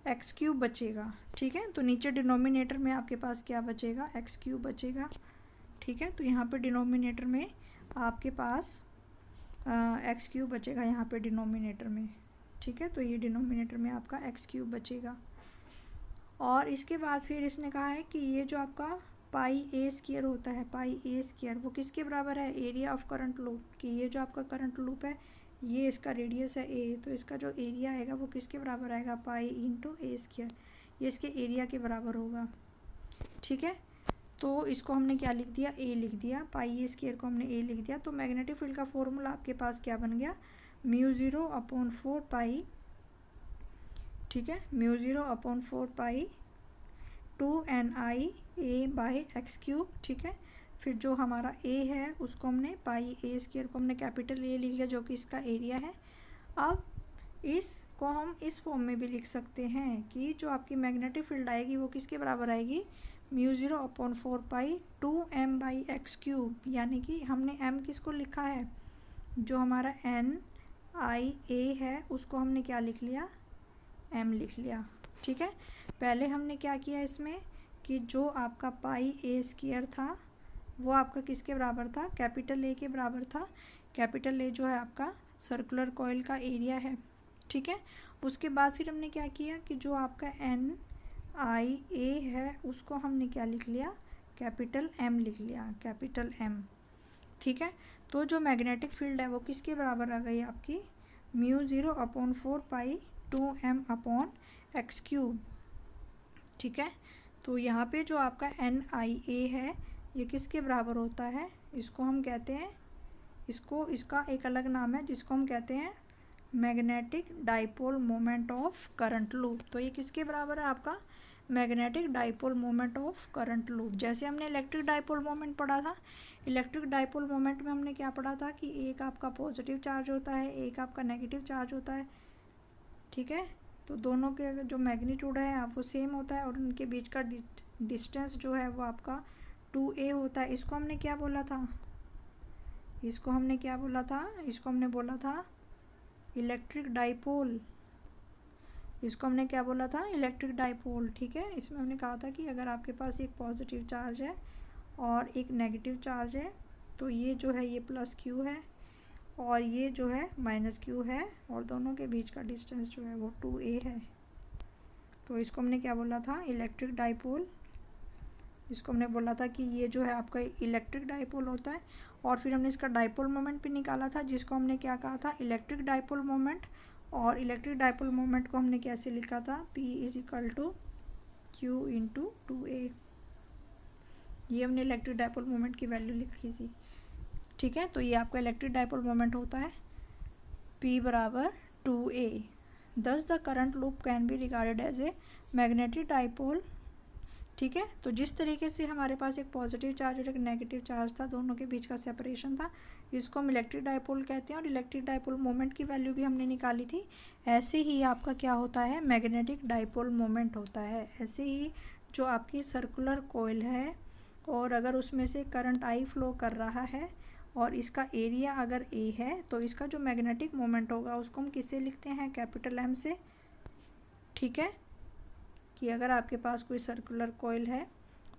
एक्स क्यूब बचेगा ठीक है तो नीचे डिनोमिनेटर में आपके पास क्या बचेगा एक्स क्यूब बचेगा ठीक है तो यहाँ पे डिनोमिनेटर में आपके पास एक्स क्यूब बचेगा यहाँ पे डिनोमिनेटर में ठीक है तो ये डिनोमिनेटर में आपका एक्स क्यूब बचेगा और इसके बाद फिर इसने कहा है कि ये जो आपका पाई ए स्केयर होता है पाई ए स्केयर वो किसके बराबर है एरिया ऑफ करंट लूप कि ये जो आपका करंट लूप है ये इसका रेडियस है ए तो इसका जो एरिया आएगा वो किसके बराबर आएगा पाई इंटू ए स्केयर ये इसके एरिया के बराबर होगा ठीक है तो इसको हमने क्या लिख दिया ए लिख दिया पाई ए स्केयर को हमने ए लिख दिया तो मैग्नेटिक फील्ड का फॉर्मूला आपके पास क्या बन गया mu zero upon four pi ठीक है mu zero upon four pi two N I A by X cube ठीक है फिर जो हमारा ए है उसको हमने पाई ए स्केयर को हमने कैपिटल ए लिख लिया जो कि इसका एरिया है अब इसको हम इस फॉर्म में भी लिख सकते हैं कि जो आपकी मैग्नेटिक फील्ड आएगी वो किसके बराबर आएगी mu zero upon four pi two M by X cube यानी कि हमने एम किसको लिखा है जो हमारा एन आई ए है उसको हमने क्या लिख लिया एम लिख लिया ठीक है पहले हमने क्या किया इसमें कि जो आपका पाई ए स्केयर था वो आपका किसके बराबर था कैपिटल ए के बराबर था कैपिटल ए जो है आपका सर्कुलर कोयल का एरिया है ठीक है उसके बाद फिर हमने क्या किया कि जो आपका एन आई ए है उसको हमने क्या लिख लिया कैपिटल एम लिख लिया कैपिटल एम ठीक है तो जो मैग्नेटिक फील्ड है वो किसके बराबर आ गई आपकी mu zero upon four pi two M upon X cube ठीक है तो यहाँ पे जो आपका एन आई ए है ये किसके बराबर होता है इसको हम कहते हैं इसको इसका एक अलग नाम है जिसको हम कहते हैं magnetic dipole moment of current loop तो ये किसके बराबर है आपका magnetic dipole moment of current loop जैसे हमने इलेक्ट्रिक डाइपोल मोमेंट पढ़ा था इलेक्ट्रिक डाइपोल मोमेंट में हमने क्या पढ़ा था कि एक आपका पॉजिटिव चार्ज होता है एक आपका नेगेटिव चार्ज होता है ठीक है तो दोनों के जो मैग्नीट्यूड है वो सेम होता है और उनके बीच का डिस्टेंस जो है वो आपका टू ए होता है इसको हमने क्या बोला था इसको हमने क्या बोला था इसको हमने बोला था इलेक्ट्रिक डाइपोल इसको हमने क्या बोला था इलेक्ट्रिक डाइपोल ठीक है इसमें हमने कहा था कि अगर आपके पास एक पॉजिटिव चार्ज है और एक नेगेटिव चार्ज है तो ये जो है ये प्लस क्यू है और ये जो है माइनस क्यू है और दोनों के बीच का डिस्टेंस जो है वो टू ए है तो इसको हमने क्या बोला था इलेक्ट्रिक डाइपोल इसको हमने बोला था कि ये जो है आपका इलेक्ट्रिक डाइपोल होता है और फिर हमने इसका डाइपोल मोमेंट भी निकाला था जिसको हमने क्या कहा था इलेक्ट्रिक डाइपोल मोमेंट और इलेक्ट्रिक डाइपोल मोमेंट को हमने कैसे लिखा था P is equal to Q into two A ये हमने इलेक्ट्रिक डाइपोल मोमेंट की वैल्यू लिखी थी ठीक है तो ये आपका इलेक्ट्रिक डायपोल मोमेंट होता है पी बराबर two A thus the current loop can be regarded as a magnetic dipole ठीक है तो जिस तरीके से हमारे पास एक पॉजिटिव चार्ज और एक नेगेटिव चार्ज था दोनों के बीच का सेपरेशन था इसको हम इलेक्ट्रिक डाइपोल कहते हैं और इलेक्ट्रिक डाइपोल मोमेंट की वैल्यू भी हमने निकाली थी ऐसे ही आपका क्या होता है मैग्नेटिक डायपोल मोमेंट होता है ऐसे ही जो आपकी सर्कुलर कोयल है और अगर उसमें से करंट आई फ्लो कर रहा है और इसका एरिया अगर ए है तो इसका जो मैग्नेटिक मोमेंट होगा उसको हम किससे लिखते हैं कैपिटल एम से ठीक है कि अगर आपके पास कोई सर्कुलर कोयल है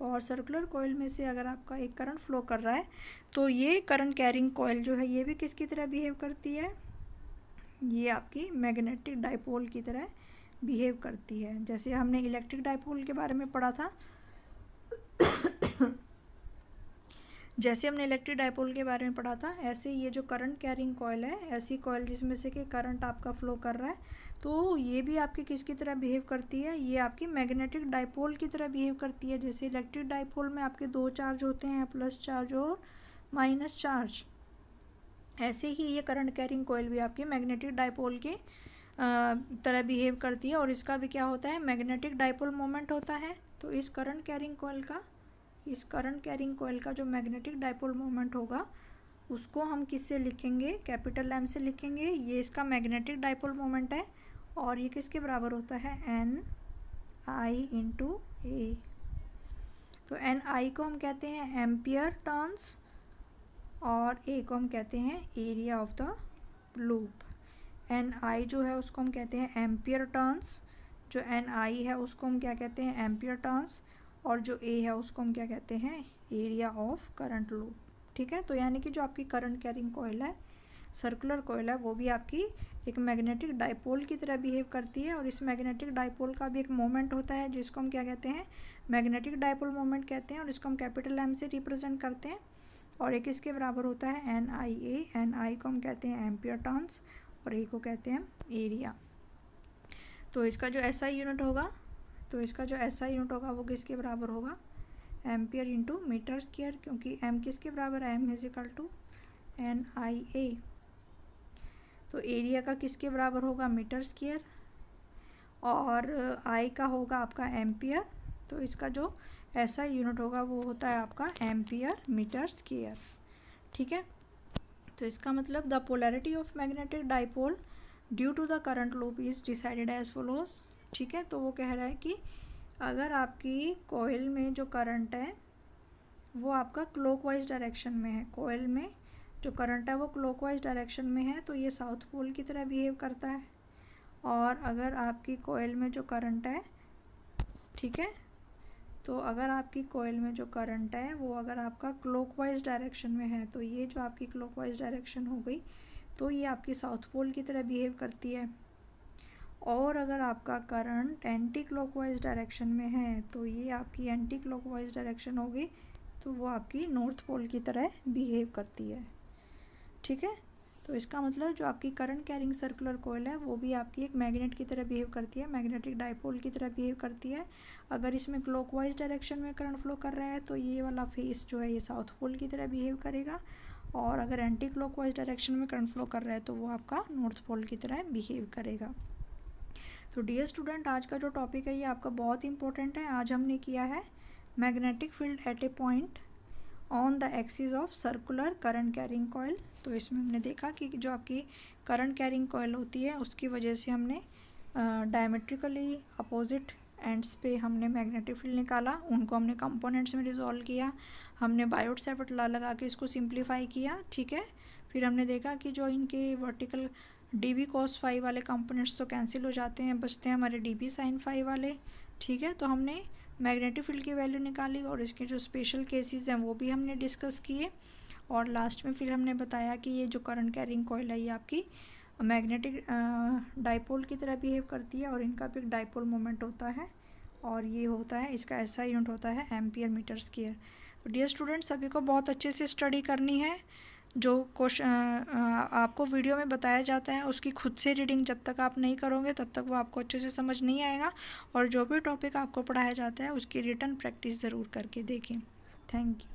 और सर्कुलर कोयल में से अगर आपका एक करंट फ्लो कर रहा है तो ये करंट कैरिंग कोयल जो है ये भी किसकी तरह बिहेव करती है ये आपकी मैग्नेटिक डाइपोल की तरह बिहेव करती है जैसे हमने इलेक्ट्रिक डाइपोल के बारे में पढ़ा था जैसे हमने इलेक्ट्रिक डायपोल के बारे में पढ़ा था ऐसे ये जो करंट कैरिंग कॉयल है ऐसी कॉयल जिसमें से कि करंट आपका फ्लो कर रहा है तो ये भी आपकी किसकी तरह बिहेव करती है ये आपकी मैग्नेटिक डायपोल की तरह बिहेव करती है जैसे इलेक्ट्रिक डायपोल में आपके दो चार्ज होते हैं प्लस चार्ज और माइनस चार्ज ऐसे ही ये करंट कैरिंग कोयल भी आपके मैग्नेटिक डायपोल के तरह बिहेव करती है और इसका भी क्या होता है मैग्नेटिक डायपोल मोमेंट होता है तो इस करंट कैरिंग कोयल का इस करंट कैरिंग कोयल का जो मैग्नेटिक डायपोल मोमेंट होगा उसको हम किससे लिखेंगे कैपिटल एम से लिखेंगे ये इसका मैग्नेटिक डायपोल मोमेंट है और ये किसके बराबर होता है एन आई इंटू ए तो एन आई को हम कहते हैं एम्पियर टर्न्स और ए को हम कहते हैं area of the loop N I जो है उसको हम कहते हैं एम्पियर टर्न्स जो एन आई है उसको हम क्या कहते हैं एम्पियर टर्न्स और जो ए है उसको हम क्या कहते हैं एरिया ऑफ करंट लूप ठीक है तो यानी कि जो आपकी करंट कैरिंग कोयल है सर्कुलर कोयल है वो भी आपकी एक मैग्नेटिक डाइपोल की तरह बिहेव करती है और इस मैग्नेटिक डाइपोल का भी एक मोमेंट होता है जिसको हम क्या कहते हैं मैग्नेटिक डाइपोल मोमेंट कहते हैं और इसको हम कैपिटल एम से रिप्रेजेंट करते हैं और एक इसके बराबर होता है एन आई ए एन आई को हम कहते हैं एम्पियर टर्न्स और ए को कहते हैं एरिया तो इसका जो एसआई SI यूनिट होगा तो इसका जो ऐसा यूनिट होगा वो किसके बराबर होगा एम्पियर इंटू मीटर स्केयर क्योंकि एम किसके बराबर है M equal to N I A तो एरिया का किसके बराबर होगा मीटर स्केयर और आई का होगा आपका एम्पियर तो इसका जो ऐसा यूनिट होगा वो होता है आपका एम्पियर मीटर स्केयर ठीक है तो इसका मतलब the polarity of magnetic dipole due to the current loop is decided as follows ठीक है तो वो कह रहा है कि अगर आपकी कोयल में जो करंट है वो आपका क्लॉकवाइज डायरेक्शन में है कोयल में जो करंट है वो क्लॉकवाइज डायरेक्शन में है तो ये साउथ पोल की तरह बिहेव करता है और अगर आपकी कोयल में जो करंट है ठीक है तो अगर आपकी कोयल में जो करंट है वो अगर आपका क्लॉकवाइज डायरेक्शन में है तो ये जो आपकी क्लॉकवाइज डायरेक्शन हो गई तो ये आपकी साउथ पोल की तरह बिहेव करती है और अगर आपका करंट एंटी क्लॉकवाइज डायरेक्शन में है तो ये आपकी एंटी क्लॉकवाइज डायरेक्शन होगी तो वो आपकी नॉर्थ पोल की तरह बिहेव करती है ठीक है तो इसका मतलब जो आपकी करंट कैरिंग सर्कुलर कोयल है वो भी आपकी एक मैग्नेट की तरह बिहेव करती है मैग्नेटिक डाईपोल की तरह बिहेव करती है अगर इसमें क्लॉकवाइज डायरेक्शन में करंट फ्लो कर रहा है तो ये वाला फेस जो है ये साउथ पोल की तरह बिहेव करेगा और अगर एंटी क्लॉकवाइज डायरेक्शन में करंट फ्लो कर रहा है तो वो आपका नॉर्थ पोल की तरह बिहेव करेगा तो डियर स्टूडेंट आज का जो टॉपिक है ये आपका बहुत इंपॉर्टेंट है आज हमने किया है magnetic field at a point on the axis of circular current carrying coil तो इसमें हमने देखा कि जो आपकी करंट कैरिंग कॉयल होती है उसकी वजह से हमने डायमेट्रिकली अपोजिट एंड्स पे हमने मैग्नेटिक फील्ड निकाला उनको हमने कंपोनेंट्स में रिजॉल्व किया हमने बायोट ला लगा के इसको सिंप्लीफाई किया ठीक है फिर हमने देखा कि जो इनके vertical D B cos five वाले कंपोनेंट्स तो कैंसिल हो जाते हैं बचते हैं हमारे डी बी साइन फाइव वाले ठीक है तो हमने मैग्नेटिक फील्ड की वैल्यू निकाली और इसके जो स्पेशल केसेस हैं वो भी हमने डिस्कस किए और लास्ट में फिर हमने बताया कि ये जो करंट कैरिंग कॉयल है ये आपकी मैग्नेटिक डाइपोल की तरह बिहेव करती है और इनका भी एक डाइपोल मोमेंट होता है और ये होता है इसका ऐसा यूनिट होता है एम्पियर मीटर स्केयर तो डियर स्टूडेंट्स सभी को बहुत अच्छे से स्टडी करनी है जो क्वेश्चन आपको वीडियो में बताया जाता है उसकी खुद से रीडिंग जब तक आप नहीं करोगे तब तक वो आपको अच्छे से समझ नहीं आएगा और जो भी टॉपिक आपको पढ़ाया जाता है उसकी रिटर्न प्रैक्टिस ज़रूर करके देखें थैंक यू